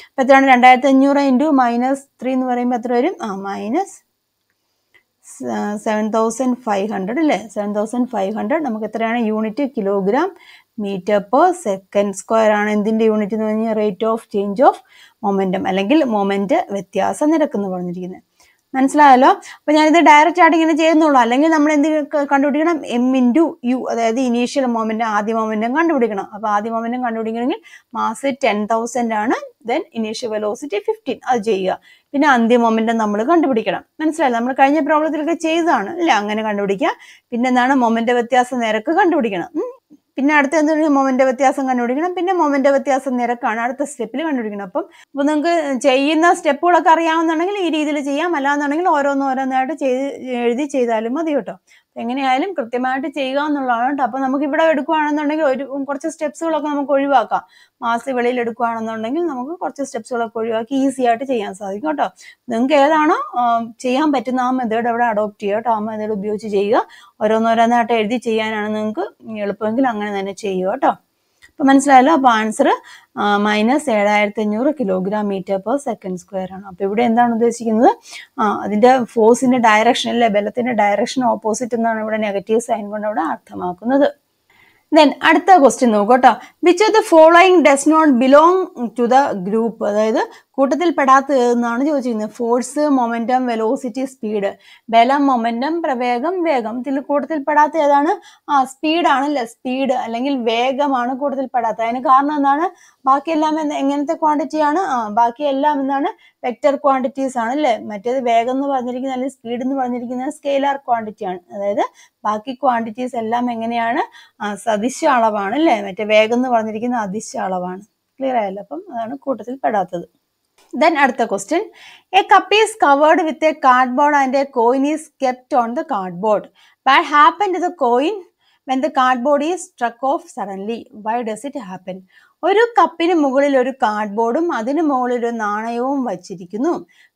A: അപ്പൊ എത്രയാണ് രണ്ടായിരത്തി അഞ്ഞൂറ് ഇൻറ്റു മൈനസ് ത്രീ എന്ന് പറയുമ്പോൾ എത്ര വരും ആ minus seven thousand five hundred അല്ലേ സെവൻ തൗസൻഡ് ഫൈവ് ഹൺഡ്രഡ് നമുക്ക് എത്രയാണ് unit kilogram metre per second square ആണ് എന്തിൻ്റെ യൂണിറ്റ് എന്ന് പറഞ്ഞാൽ rate of change of momentum അല്ലെങ്കിൽ മൊമെൻറ്റ് വ്യത്യാസ നിരക്ക് എന്ന് പറഞ്ഞിരിക്കുന്നത് മനസ്സിലായല്ലോ ഞാൻ ഞാനിത് ഡയറക്റ്റ് ആയിട്ട് ഇങ്ങനെ ചെയ്യുന്നുള്ളൂ അല്ലെങ്കിൽ നമ്മൾ എന്ത് കണ്ടുപിടിക്കണം എം ഇൻറ്റു യു അതായത് ഇനീഷ്യൽ മൊമെന്റ് ആദ്യ മൊമെന്റും കണ്ടുപിടിക്കണം അപ്പോൾ ആദ്യ മൊമെന്റും കണ്ടുപിടിക്കണമെങ്കിൽ മാസ് ടെൻ തൗസൻഡ് ആണ് ദെൻ ഇനീഷ്യൽ വെലോസിറ്റി ഫിഫ്റ്റീൻ അത് ചെയ്യുക പിന്നെ അന്ത്യ മൊമെന്റും നമ്മൾ കണ്ടുപിടിക്കണം മനസ്സിലായി നമ്മൾ കഴിഞ്ഞ പ്രോബ്ലത്തിലൊക്കെ ചെയ്തതാണ് അല്ലെ അങ്ങനെ കണ്ടുപിടിക്കുക പിന്നെ എന്താണ് മൊമെൻറ്റ് വ്യത്യാസ നിരക്ക് കണ്ടുപിടിക്കണം പിന്നെ അടുത്ത എന്താ മൊമെന്റ് വ്യത്യാസം കണ്ടുപിടിക്കണം പിന്നെ മൊമെന്റ് വ്യത്യാസം നിരക്കാണ് അടുത്ത സ്റ്റെപ്പിൽ കണ്ടുപിടിക്കണം അപ്പം അപ്പോൾ നിങ്ങൾക്ക് ചെയ്യുന്ന സ്റ്റെപ്പുകളൊക്കെ അറിയാവുന്നുണ്ടെങ്കിൽ ഈ രീതിയിൽ ചെയ്യാം അല്ലാന്നുണ്ടെങ്കിൽ ഓരോന്നോരോന്നായിട്ട് ചെയ്ത് എഴുതി ചെയ്താലും മതി കേട്ടോ എങ്ങനെയായാലും കൃത്യമായിട്ട് ചെയ്യുക എന്നുള്ളതാണ് കേട്ടോ അപ്പോൾ നമുക്ക് ഇവിടെ എടുക്കുകയാണെന്നുണ്ടെങ്കിൽ ഒരു കുറച്ച് സ്റ്റെപ്സുകളൊക്കെ നമുക്ക് ഒഴിവാക്കാം മാസ് വെളിയിൽ എടുക്കുകയാണെന്നുണ്ടെങ്കിൽ നമുക്ക് കുറച്ച് സ്റ്റെപ്സുകളൊക്കെ ഒഴിവാക്കി ഈസി ആയിട്ട് ചെയ്യാൻ സാധിക്കും കേട്ടോ നിങ്ങൾക്ക് ഏതാണോ ചെയ്യാൻ പറ്റുന്ന ആ മെത്തേഡ് അവിടെ അഡോപ്റ്റ് ചെയ്യുക കേട്ടോ ആ മെത്തേഡ് ഉപയോഗിച്ച് ചെയ്യുക ഓരോന്നോരോന്നായിട്ട് എഴുതി ചെയ്യാനാണ് നിങ്ങൾക്ക് എളുപ്പമെങ്കിൽ അങ്ങനെ തന്നെ ചെയ്യുക കേട്ടോ അപ്പൊ മനസ്സിലായല്ലോ അപ്പൊ ആൻസർ മൈനസ് ഏഴായിരത്തി അഞ്ഞൂറ് kilogram metre per second square ആണ് അപ്പൊ ഇവിടെ എന്താണ് ഉദ്ദേശിക്കുന്നത് അതിന്റെ ഫോഴ്സിന്റെ ഡയറക്ഷൻ അല്ലെ ബലത്തിന്റെ ഡയറക്ഷൻ ഓപ്പോസിറ്റ് എന്നാണ് ഇവിടെ നെഗറ്റീവ് സൈൻ കൊണ്ട് ഇവിടെ അർത്ഥമാക്കുന്നത് ദെൻ അടുത്ത ക്വസ്റ്റ്യൻ നോക്കൂ കേട്ടോ which of the following does not belong to the group അതായത് കൂട്ടത്തിൽ പെടാത്തതെന്നാണ് ചോദിച്ചിരിക്കുന്നത് ഫോഴ്സ് മൊമെന്റം വെലോസിറ്റി സ്പീഡ് ബലം മൊമെന്റം പ്രവേഗം വേഗം ഇതിൽ കൂട്ടത്തിൽ പെടാത്ത ഏതാണ് ആ സ്പീഡാണല്ലേ സ്പീഡ് അല്ലെങ്കിൽ വേഗമാണ് കൂട്ടത്തിൽ പെടാത്തത് അതിന് കാരണം എന്താണ് ബാക്കിയെല്ലാം എങ്ങനത്തെ ക്വാണ്ടിറ്റിയാണ് ആ ബാക്കിയെല്ലാം എന്താണ് വെക്റ്റർ ക്വാണ്ടിറ്റീസ് ആണ് അല്ലേ മറ്റേത് വേഗം എന്ന് പറഞ്ഞിരിക്കുന്നത് അല്ലെങ്കിൽ സ്പീഡ് എന്ന് പറഞ്ഞിരിക്കുന്നത് സ്കെയിലാർ ക്വാണ്ടിറ്റി ആണ് അതായത് ബാക്കി ക്വാണ്ടിറ്റീസ് എല്ലാം എങ്ങനെയാണ് സദിശ അളവാണ് അല്ലേ മറ്റേ വേഗം എന്ന് പറഞ്ഞിരിക്കുന്ന അതിശ അളവാണ് ക്ലിയർ ആയല്ലോ അപ്പം അതാണ് കൂട്ടത്തിൽ പെടാത്തത് ദെൻ അടുത്ത question a cup is covered with a cardboard and a coin is kept on the cardboard what happen to the coin when the cardboard is struck off suddenly why does it happen ഒരു കപ്പിന് മുകളിൽ ഒരു കാർഡ്ബോർഡും അതിന് മുകളിൽ ഒരു നാണയവും വച്ചിരിക്കുന്നു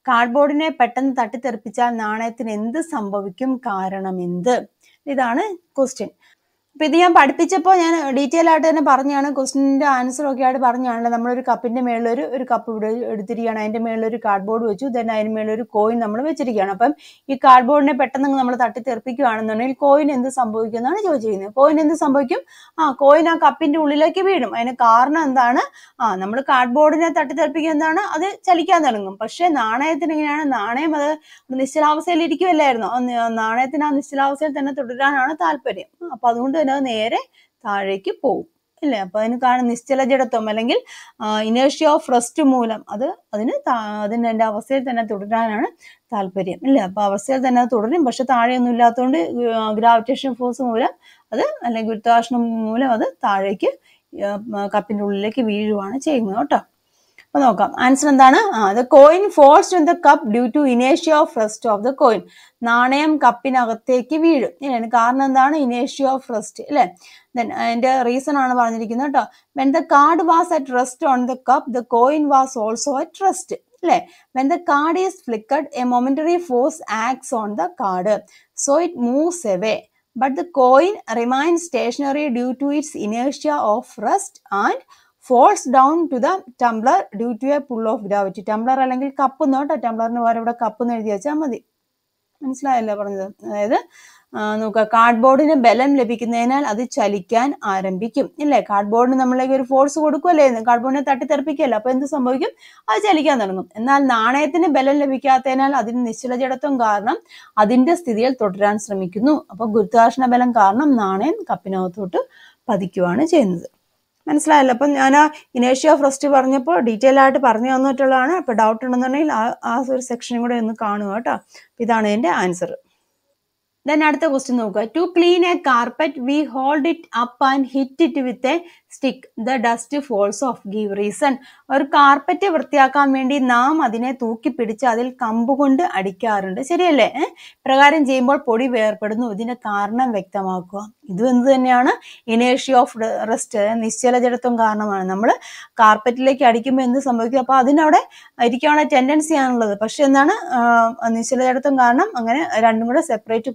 A: കാർഡ്ബോർഡിനെ പെട്ടെന്ന് തട്ടിത്തെറിപ്പിച്ചാൽ നാണയത്തിന് എന്ത് സംഭവിക്കും കാരണം എന്ത് ഇതാണ് ക്വസ്റ്റ്യൻ അപ്പോൾ ഇത് ഞാൻ പഠിപ്പിച്ചപ്പോൾ ഞാൻ ഡീറ്റെയിൽ ആയിട്ട് തന്നെ പറഞ്ഞാണ് ക്വസ്റ്റിൻ്റെ ആൻസറൊക്കെ ആയിട്ട് പറഞ്ഞാണ് നമ്മളൊരു കപ്പിൻ്റെ മേളിലൊരു ഒരു കപ്പ് ഇവിടെ എടുത്തിരിക്കുകയാണ് അതിൻ്റെ മേളിലൊരു കാർഡ്ബോർഡ് വെച്ചു ദെൻ അതിന് മേളിലൊരു കോയിൻ നമ്മൾ വെച്ചിരിക്കുകയാണ് അപ്പം ഈ കാർഡ്ബോർഡിനെ പെട്ടെന്ന് നമ്മൾ തട്ടി തെറിപ്പിക്കുകയാണെന്നുണ്ടെങ്കിൽ കോയിൻ എന്ത് സംഭവിക്കും എന്നാണ് ചോദിച്ചിരിക്കുന്നത് കോയിൻ എന്ത് സംഭവിക്കും ആ കോയിൻ ആ കപ്പിൻ്റെ ഉള്ളിലേക്ക് വീഴും അതിന് കാരണം എന്താണ് ആ നമ്മൾ കാർഡ്ബോർഡിനെ തട്ടി തെറിപ്പിക്കുക എന്താണ് അത് ചലിക്കാൻ തുടങ്ങും പക്ഷേ നാണയത്തിന് എങ്ങനെയാണ് നാണയം അത് നിശ്ചലാവസ്ഥയിൽ ഇരിക്കുമല്ലായിരുന്നു നാണയത്തിന് ആ നിശ്ചലാവസ്ഥയിൽ തന്നെ തുടരാനാണ് താല്പര്യം അപ്പം അതുകൊണ്ട് then നേരെ താഴേക്ക് പോകും അല്ലേ അപ്പോൾ അതിന് കാണാൻ നിശ്ചല ജഡത്വം അല്ലെങ്കിൽ ഇനേഷ്യ ഓഫ് റെസ്റ്റ് മൂലം അത് അതിന് അതിൻ്റെ എൻ്റെ അവസ്ഥയിൽ തന്നെ തുടരാനാണ് താല്പര്യം ഇല്ല അപ്പോൾ അവസ്ഥയിൽ തന്നെ അത് തുടരും പക്ഷെ താഴെയൊന്നും ഇല്ലാത്തതുകൊണ്ട് ഗ്രാവിറ്റേഷൻ ഫോഴ്സ് മൂലം അത് അല്ലെങ്കിൽ ഗുരുത്വാകർഷണം മൂലം അത് താഴേക്ക് കപ്പിൻ്റെ ഉള്ളിലേക്ക് വീഴുവാണ് ചെയ്യുന്നത് കേട്ടോ അപ്പൊ നോക്കാം ആൻസർ എന്താണ് the coin falls in the cup due to ഇനേഷ്യ of rest of the coin നാണയം കപ്പിനകത്തേക്ക് വീഴും ഇല്ലേ കാരണം എന്താണ് ഇനേഷ്യ ഓഫ് റെസ്റ്റ് അല്ലെ ദെൻ അതിന്റെ റീസൺ ആണ് പറഞ്ഞിരിക്കുന്നത് കേട്ടോ when the card was at rest on the cup the coin was also at rest അല്ലെ when the card is flicked a momentary force acts on the card so it moves away but the coin remain stationery due to its ഇനേഷ്യ of rest and falls down to the tumbler due to a pull of gravity tumbler അല്ലെങ്കിൽ cup എന്ന് കേട്ടോ ടംബ്ലറിന് പകരം ഇവിടെ cup എന്ന് എഴുതി വെച്ചാൽ മതി മനസ്സിലായല്ലോ പറഞ്ഞത് അതായത് നോക്കുക കാർഡ്ബോർഡിന് ബലം ലഭിക്കുന്നതിനാൽ അത് ചലിക്കാൻ ആരംഭിക്കും ഇല്ലേ കാർഡ്ബോർഡിന് നമ്മളേക്ക് ഒരു ഫോഴ്സ് കൊടുക്കുമല്ലേ കാർഡ്ബോർഡിനെ തട്ടിത്തെറിപ്പിക്കുകയല്ലോ അപ്പോൾ എന്ത് സംഭവിക്കും അത് ചലിക്കാൻ തുടങ്ങും എന്നാൽ നാണയത്തിന് ബലം ലഭിക്കാത്തതിനാൽ അതിന് നിശ്ചല ജഡത്വം കാരണം അതിന്റെ സ്ഥിതിയിൽ തുടരാൻ ശ്രമിക്കുന്നു അപ്പോൾ ഗുരുത്വാകർഷണ ബലം കാരണം നാണയം കപ്പിനകത്തോട്ട് പതിക്കുവാണ് ചെയ്യുന്നത് മനസ്സിലായല്ലോ അപ്പം ഞാൻ ആ ഇനേഷ്യ ഫ്രസ്റ്റ് പറഞ്ഞപ്പോൾ ഡീറ്റെയിൽ ആയിട്ട് പറഞ്ഞു തന്നിട്ടുള്ളതാണ് അപ്പോൾ ഡൗട്ട് ഉണ്ടെന്നുണ്ടെങ്കിൽ ആ ആ ഒരു സെക്ഷനും കൂടെ ഒന്ന് കാണുക കേട്ടോ ഇതാണ് എൻ്റെ ആൻസർ ദെൻ അടുത്ത ക്വസ്റ്റ്യൻ നോക്കുക to clean a carpet we hold it up and hit it with a stick the dust falls off give reason ഒരു കാർപ്പറ്റ് വൃത്തിയാക്കാൻ വേണ്ടി നാം അതിനെ തൂക്കി പിടിച്ച് അതിൽ കമ്പ് കൊണ്ട് അടിക്കാറുണ്ട് ശരിയല്ലേ പ്രകാരം ചെയ്യുമ്പോൾ പൊടി വേർപ്പെടുന്നു ഇതിന് കാരണം വ്യക്തമാക്കുക ഇത് എന്ത് തന്നെയാണ് ഇനേഷ്യ ഓഫ് റെസ്റ്റ് നിശ്ചല ജഡത്വം കാരണമാണ് നമ്മൾ കാർപ്പറ്റിലേക്ക് അടിക്കുമ്പോൾ എന്ത് സംഭവിക്കും അപ്പോൾ അതിനവിടെ ഇരിക്കാനുള്ള ടെൻഡൻസി ആണുള്ളത് പക്ഷെ എന്താണ് നിശ്ചല ജഡത്വം കാരണം അങ്ങനെ രണ്ടും കൂടെ സെപ്പറേറ്റ്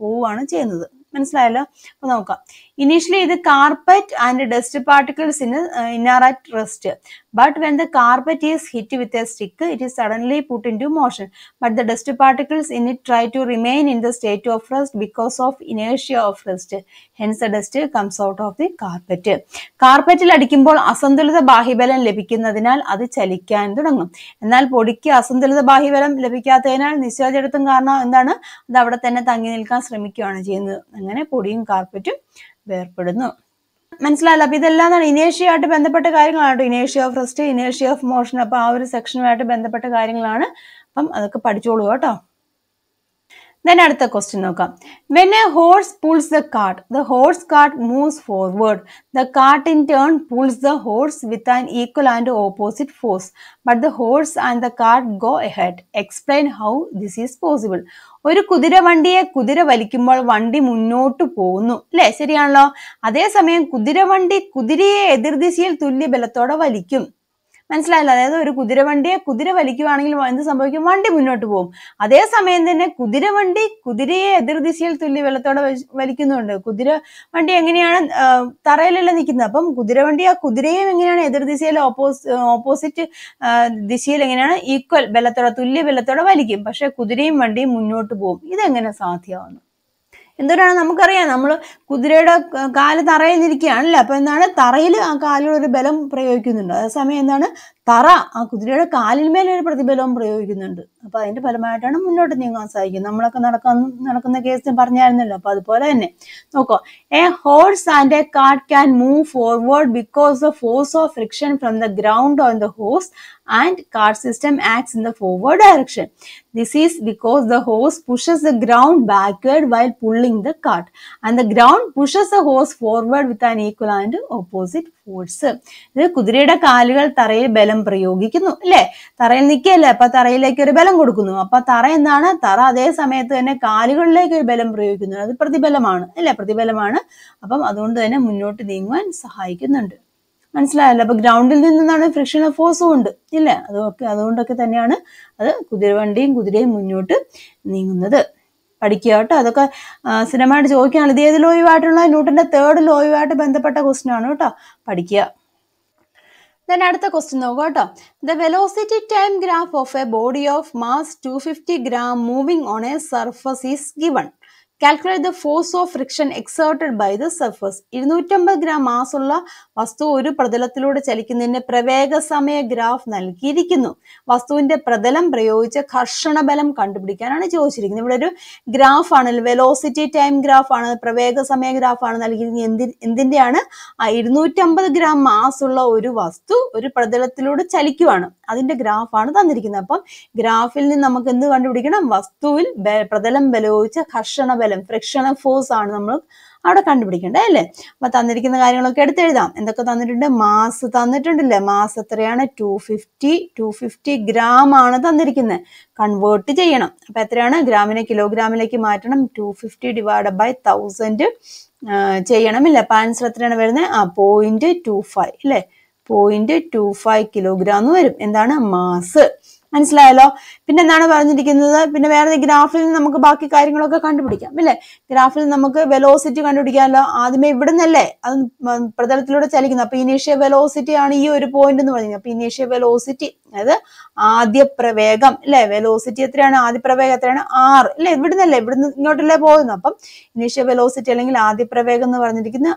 A: പോവുകയാണ് ചെയ്യുന്നത് മനസ്സിലായല്ലോ അപ്പോൾ നോക്കാം Initially, the carpet and dust particles in a, uh, in are at rest. But when the carpet is hit with a stick, it is suddenly put into motion. But the dust particles in it try to remain in the state of rest because of inertia of rest. Hence, the dust comes out of the carpet. കാർപ്പറ്റിൽ അടിക്കുമ്പോൾ അസന്തുലിത ബാഹ്യബലം ലഭിക്കുന്നതിനാൽ അത് ചലിക്കാൻ തുടങ്ങും എന്നാൽ പൊടിക്ക് അസന്തുലിത ബാഹ്യബലം ലഭിക്കാത്തതിനാൽ നിശ്ചലജടുത്തും കാരണം എന്താണ് അത് അവിടെ തന്നെ തങ്ങി നിൽക്കാൻ ശ്രമിക്കുകയാണ് ചെയ്യുന്നത് അങ്ങനെ പൊടിയും കാർപ്പറ്റും വേർപ്പെടുന്നു മനസ്സിലായില്ല അപ്പൊ ഇതെല്ലാം തന്നെ ഇനേഷ്യയായിട്ട് ബന്ധപ്പെട്ട കാര്യങ്ങളാണ് കേട്ടോ ഇനേഷ്യ ഓഫ് റെസ്റ്റ് ഇനേഷ്യ ഓഫ് മോഷൻ അപ്പൊ ആ ഒരു സെക്ഷനുമായിട്ട് ബന്ധപ്പെട്ട കാര്യങ്ങളാണ് അപ്പം അതൊക്കെ പഠിച്ചോളൂ കേട്ടോ ദെൻ അടുത്ത ക്വസ്റ്റ്യൻ നോക്കാം when a horse pulls the cart the horse cart moves forward the cart in turn pulls the horse with an equal and opposite force but the horse and the cart go ahead explain how this is possible ഒരു കുതിരവണ്ടിയെ കുതിര വലിക്കുമ്പോൾ വണ്ടി മുന്നോട്ട് പോകുന്നു അല്ലെ ശരിയാണല്ലോ അതേസമയം കുതിരവണ്ടി കുതിരയെ എതിർദിശയിൽ തുല്യ ബലത്തോടെ വലിക്കും മനസ്സിലായില്ല അതായത് ഒരു കുതിരവണ്ടിയെ കുതിര വലിക്കുവാണെങ്കിൽ എന്ത് സംഭവിക്കും വണ്ടി മുന്നോട്ട് പോകും അതേ സമയം തന്നെ കുതിരവണ്ടി കുതിരയെ എതിർദിശയിൽ തുല്യ വെള്ളത്തോടെ വലിക്കുന്നുണ്ട് കുതിര വണ്ടി എങ്ങനെയാണ് തറയിലല്ല നിൽക്കുന്നത് അപ്പം കുതിരവണ്ടി ആ കുതിരയും എങ്ങനെയാണ് ദിശയിൽ ഓപ്പോസ് ഓപ്പോസിറ്റ് ദിശയിൽ എങ്ങനെയാണ് ഈക്വൽ ബലത്തോടെ തുല്യ ബലത്തോടെ വലിക്കും പക്ഷെ കുതിരയും വണ്ടിയും മുന്നോട്ട് പോകും ഇതെങ്ങനെ സാധ്യമാവുന്നു എന്തുകൊണ്ടാണ് നമുക്കറിയാം നമ്മൾ കുതിരയുടെ കാല് തറയിൽ ഇരിക്കുകയാണല്ലോ അപ്പോൾ എന്താണ് തറയിൽ ആ കാലിലൊരു ബലം പ്രയോഗിക്കുന്നുണ്ട് അതേസമയം എന്താണ് തറ ആ കുതിരയുടെ കാലിന്മേൽ ഒരു പ്രതിബലവും പ്രയോഗിക്കുന്നുണ്ട് അപ്പൊ അതിന്റെ ഫലമായിട്ടാണ് മുന്നോട്ട് നീങ്ങാൻ സാധിക്കുന്നത് നമ്മളൊക്കെ നടക്കാൻ നടക്കുന്ന കേസ് പറഞ്ഞായിരുന്നല്ലോ അപ്പൊ അതുപോലെ തന്നെ നോക്കോ a horse and a cart can move forward because the force of friction from the ground on the horse and cart system acts in the forward direction this is because the horse pushes the ground backward while pulling the cart and the ground pushes the horse forward with an equal and opposite force ഇത് കുതിരയുടെ കാലുകൾ തറയിൽ ബലം ബലം പ്രയോഗിക്കുന്നു അല്ലേ തറയിൽ നിൽക്കുകയല്ലേ അപ്പൊ തറയിലേക്ക് ഒരു ബലം കൊടുക്കുന്നു അപ്പൊ തറ എന്താണ് തറ അതേ സമയത്ത് തന്നെ കാലുകളിലേക്ക് ഒരു ബലം പ്രയോഗിക്കുന്നു അത് പ്രതിബലമാണ് അല്ലേ പ്രതിബലമാണ് അപ്പം അതുകൊണ്ട് തന്നെ മുന്നോട്ട് നീങ്ങുവാൻ സഹായിക്കുന്നുണ്ട് മനസ്സിലായല്ലോ അപ്പൊ ഗ്രൗണ്ടിൽ നിന്നാണ് ഫ്രിക്ഷൻ ഫോഴ്സും ഉണ്ട് ഇല്ലേ അതൊക്കെ അതുകൊണ്ടൊക്കെ തന്നെയാണ് അത് കുതിരവണ്ടിയും കുതിരയും മുന്നോട്ട് നീങ്ങുന്നത് പഠിക്കുക കേട്ടോ അതൊക്കെ സ്ഥിരമായിട്ട് ചോദിക്കുകയാണ് ഇത് ഏത് ലോയുമായിട്ടുള്ള ന്യൂട്ടന്റെ തേർഡ് ലോയുമായിട്ട് ബന്ധപ്പെട്ട ക്വസ്റ്റ്യൻ ആണ് കേട്ടോ പഠിക്കുക ദെൻ അടുത്ത ക്വസ്റ്റ്യൻ നോക്കുക കേട്ടോ the velocity time graph of a body of mass two fifty gram moving on a surface is given calculate the force of friction exerted by the surface ഇരുന്നൂറ്റമ്പത് gram മാസുള്ള വസ്തു ഒരു പ്രതലത്തിലൂടെ ചലിക്കുന്നതിന്റെ പ്രവേഗ സമയ ഗ്രാഫ് നൽകിയിരിക്കുന്നു വസ്തുവിന്റെ പ്രതലം പ്രയോഗിച്ച ഘർഷണ ബലം കണ്ടുപിടിക്കാനാണ് ചോദിച്ചിരിക്കുന്നത് ഇവിടെ ഒരു ഗ്രാഫ് ആണ് വെലോസിറ്റി ടൈം ഗ്രാഫ് ആണ് പ്രവേഗ സമയ ഗ്രാഫ് ആണ് നൽകിയിരിക്കുന്നത് എന്തി എന്തിന്റെയാണ് ആ ഇരുന്നൂറ്റമ്പത് ഗ്രാം മാസുള്ള ഒരു വസ്തു ഒരു പ്രതലത്തിലൂടെ ചലിക്കുവാണ് അതിന്റെ ഗ്രാഫ് ആണ് തന്നിരിക്കുന്നത് അപ്പം ഗ്രാഫിൽ നിന്ന് നമുക്ക് എന്ത് കണ്ടുപിടിക്കണം വസ്തുവിൽ പ്രതലം ബലോചിച്ച ഘർഷണ ബലം ബലം ഫ്രിക്ഷണൽ ഫോഴ്സ് ആണ് നമ്മൾ അവിടെ കണ്ടുപിടിക്കേണ്ടത് അല്ലേ അപ്പൊ തന്നിരിക്കുന്ന കാര്യങ്ങളൊക്കെ എടുത്ത് എഴുതാം എന്തൊക്കെ തന്നിട്ടുണ്ട് മാസ് തന്നിട്ടുണ്ടല്ലേ മാസ് എത്രയാണ് two fifty two fifty gram ആണ് തന്നിരിക്കുന്നത് കൺവേർട്ട് ചെയ്യണം അപ്പൊ എത്രയാണ് ഗ്രാമിനെ കിലോഗ്രാമിലേക്ക് മാറ്റണം two fifty divide by thousand ചെയ്യണമില്ല അപ്പൊ ആൻസർ എത്രയാണ് വരുന്നത് ആ പോയിന്റ് ടു ഫൈവ് അല്ലേ പോയിന്റ് ടു ഫൈവ് കിലോഗ്രാം എന്ന് വരും എന്താണ് മാസ് മനസ്സിലായല്ലോ പിന്നെ എന്താണ് പറഞ്ഞിരിക്കുന്നത് പിന്നെ വേറെ ഗ്രാഫിൽ നിന്ന് നമുക്ക് ബാക്കി കാര്യങ്ങളൊക്കെ കണ്ടുപിടിക്കാം അല്ലെ ഗ്രാഫിൽ നമുക്ക് വെലോസിറ്റി കണ്ടുപിടിക്കാമല്ലോ ആദ്യമേ നിന്നല്ലേ അത് പ്രതലത്തിലൂടെ ചലിക്കുന്നത് അപ്പൊ ഇനീഷ്യ വെലോസിറ്റി ആണ് ഈ ഒരു പോയിന്റ് എന്ന് പറഞ്ഞത് അപ്പൊ ഇനീഷ്യ വെലോസിറ്റി അതായത് ആദ്യ പ്രവേഗം അല്ലെ വെലോസിറ്റി എത്രയാണ് ആദ്യ പ്രവേഗം എത്രയാണ് ആറ് അല്ലെ നിന്നല്ലേ ഇവിടുന്ന് ഇങ്ങോട്ടല്ലേ പോകുന്നു അപ്പം ഇനീഷ്യ വെലോസിറ്റി അല്ലെങ്കിൽ ആദ്യ പ്രവേഗം എന്ന് പറഞ്ഞിരിക്കുന്ന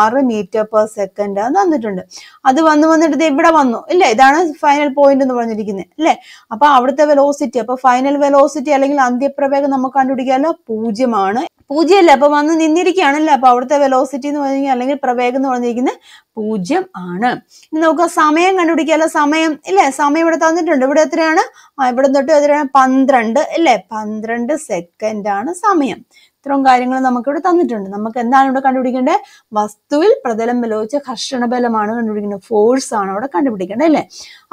A: ആറ് മീറ്റർ പെർ സെക്കൻഡ് തന്നിട്ടുണ്ട് അത് വന്ന് വന്നിട്ട് ഇവിടെ വന്നു ഇല്ലേ ഇതാണ് ഫൈനൽ പോയിന്റ് എന്ന് പറഞ്ഞിരിക്കുന്നത് അല്ലെ അപ്പൊ അവിടുത്തെ വെലോസിറ്റി അപ്പൊ ഫൈനൽ വെലോസിറ്റി അല്ലെങ്കിൽ അന്ത്യപ്രവേഗം നമുക്ക് കണ്ടുപിടിക്കാമല്ലോ പൂജ്യമാണ് പൂജ്യമല്ല അപ്പൊ വന്ന് നിന്നിരിക്കുകയാണല്ലേ അപ്പൊ അവിടുത്തെ വെലോസിറ്റി എന്ന് പറഞ്ഞാൽ അല്ലെങ്കിൽ പ്രവേഗം എന്ന് പറഞ്ഞിരിക്കുന്നത് പൂജ്യം ആണ് ഇനി നമുക്ക് സമയം കണ്ടുപിടിക്കാമല്ലോ സമയം ഇല്ലേ സമയം ഇവിടെ തന്നിട്ടുണ്ട് ഇവിടെ എത്രയാണ് ഇവിടെ തൊട്ട് എത്രയാണ് പന്ത്രണ്ട് ഇല്ലേ പന്ത്രണ്ട് സെക്കൻഡ് ആണ് സമയം ഇത്രയും കാര്യങ്ങൾ നമുക്കിവിടെ തന്നിട്ടുണ്ട് നമുക്ക് എന്താണ് ഇവിടെ കണ്ടുപിടിക്കേണ്ടത് വസ്തുവിൽ പ്രതലം ബലോച്ച ഘർഷണ ബലമാണ് ഫോഴ്സ് ആണ് അവിടെ കണ്ടുപിടിക്കേണ്ടത് അല്ലേ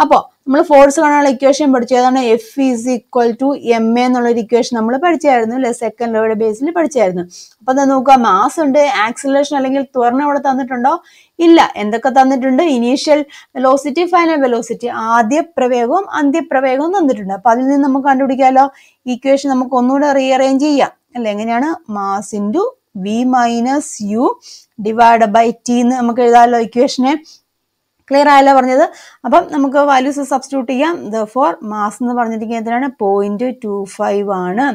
A: അപ്പോൾ നമ്മൾ ഫോഴ്സ് കാണാനുള്ള ഇക്വേഷൻ പഠിച്ചു അതാണ് F is equal to m a എന്നുള്ളൊരു ഇക്വേഷൻ നമ്മൾ പഠിച്ചായിരുന്നു അല്ലെ സെക്കൻഡ് ലോയുടെ ബേസിൽ പഠിച്ചായിരുന്നു അപ്പൊ എന്താ നോക്കുക മാസ് ഉണ്ട് ആക്സിലേഷൻ അല്ലെങ്കിൽ ത്വരണം അവിടെ തന്നിട്ടുണ്ടോ ഇല്ല എന്തൊക്കെ തന്നിട്ടുണ്ട് ഇനീഷ്യൽ വെലോസിറ്റി ഫൈനൽ വെലോസിറ്റി ആദ്യ പ്രവേഗവും അന്ത്യപ്രവേഗവും തന്നിട്ടുണ്ട് അപ്പൊ അതിൽ നിന്ന് നമുക്ക് കണ്ടുപിടിക്കാമല്ലോ ഇക്വേഷൻ നമുക്ക് ഒന്നുകൂടെ റീഅറേഞ്ച് ചെയ്യാം അല്ലെ എങ്ങനെയാണ് mass into V minus u divide by t എന്ന് നമുക്ക് എഴുതാമല്ലോ ഇക്വേഷനെ ക്ലിയർ ആയല്ലോ പറഞ്ഞത് അപ്പം നമുക്ക് വാല്യൂസ് സബ്സ്റ്റിറ്റ്യൂട്ട് ചെയ്യാം ദ ഫോർ മാസ് എന്ന് പറഞ്ഞിരിക്കുന്നതിനാണ് പോയിന്റ് ടു ഫൈവ് ആണ്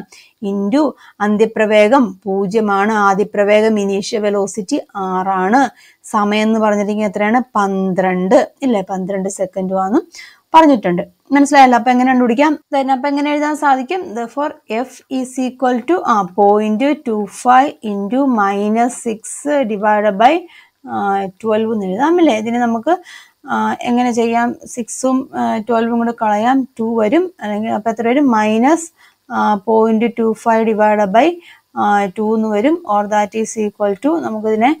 A: ഇൻറ്റു അന്ത്യപ്രവേഗം പൂജ്യമാണ് ആദ്യപ്രവേഗം ഇനീഷ്യൽ വെലോസിറ്റി ആറാണ് സമയം എന്ന് പറഞ്ഞിരിക്കുന്നത് എത്രയാണ് പന്ത്രണ്ട് ഇല്ലേ പന്ത്രണ്ട് സെക്കൻഡും ആണെന്നും പറഞ്ഞിട്ടുണ്ട് മനസ്സിലായല്ലോ അപ്പൊ എങ്ങനെ കണ്ടുപിടിക്കാം ദെൻ അപ്പൊ എങ്ങനെ എഴുതാൻ സാധിക്കും therefore F is equal to ആ point two five into minus six divide by twelve എന്ന് എഴുതാം അല്ലേ ഇതിന് നമുക്ക് എങ്ങനെ ചെയ്യാം സിക്സും ട്വൽവും കൂടെ കളയാം ടു വരും അല്ലെങ്കിൽ അപ്പൊ എത്ര വരും minus point two five divide by two എന്ന് വരും or that is equal to നമുക്കിതിനെ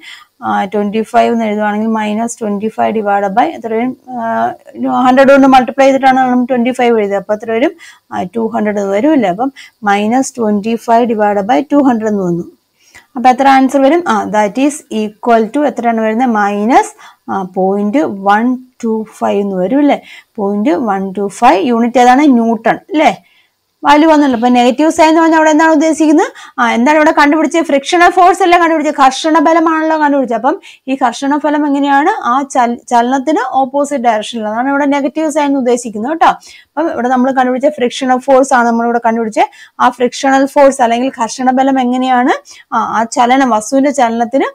A: ട്വൻറ്റി ഫൈവ് എന്ന് എഴുതുവാണെങ്കിൽ minus twenty five divide by എത്ര വരും ഹൺഡ്രഡ് കൊണ്ട് മൾട്ടിപ്ലൈ ചെയ്തിട്ടാണ് നമ്മൾ ട്വൻറ്റി ഫൈവ് എഴുതുക അപ്പോൾ എത്ര വരും ടു ഹൺഡ്രഡ് വരും അല്ലേ അപ്പം minus twenty five divide by two hundred എന്ന് വന്നു അപ്പം എത്ര ആൻസർ വരും ആ ദാറ്റ് ഈസ് ഈക്വൽ ടു എത്രയാണ് വരുന്നത് minus point one two five എന്ന് വരും അല്ലേ point one two five unit ഏതാണ് ന്യൂട്ടൺ അല്ലേ വാല്യൂ വന്നല്ലോ അപ്പൊ നെഗറ്റീവ് സൈൻ എന്ന് പറഞ്ഞാൽ അവിടെ എന്താണ് ഉദ്ദേശിക്കുന്നത് ആ എന്താണ് ഇവിടെ കണ്ടുപിടിച്ചത് ഫ്രിക്ഷണൽ ഫോഴ്സ് അല്ല കണ്ടുപിടിച്ചത് കർഷണ ബലമാണല്ലോ കണ്ടുപിടിച്ചത് അപ്പം ഈ കർഷണ ഫലം എങ്ങനെയാണ് ആ ചലനത്തിന് ഓപ്പോസിറ്റ് ഡയറക്ഷനിൽ അതാണ് ഇവിടെ നെഗറ്റീവ് സൈൻ ഉദ്ദേശിക്കുന്നത് കേട്ടോ അപ്പം ഇവിടെ നമ്മൾ കണ്ടുപിടിച്ച ഫ്രിക്ഷണൽ ഫോഴ്സ് ആണ് നമ്മളിവിടെ കണ്ടുപിടിച്ച് ആ ഫ്രിക്ഷണൽ ഫോഴ്സ് അല്ലെങ്കിൽ ഘർഷണ ബലം എങ്ങനെയാണ് ആ ചലനം വസ്തുവിന്റെ ചലനത്തിന്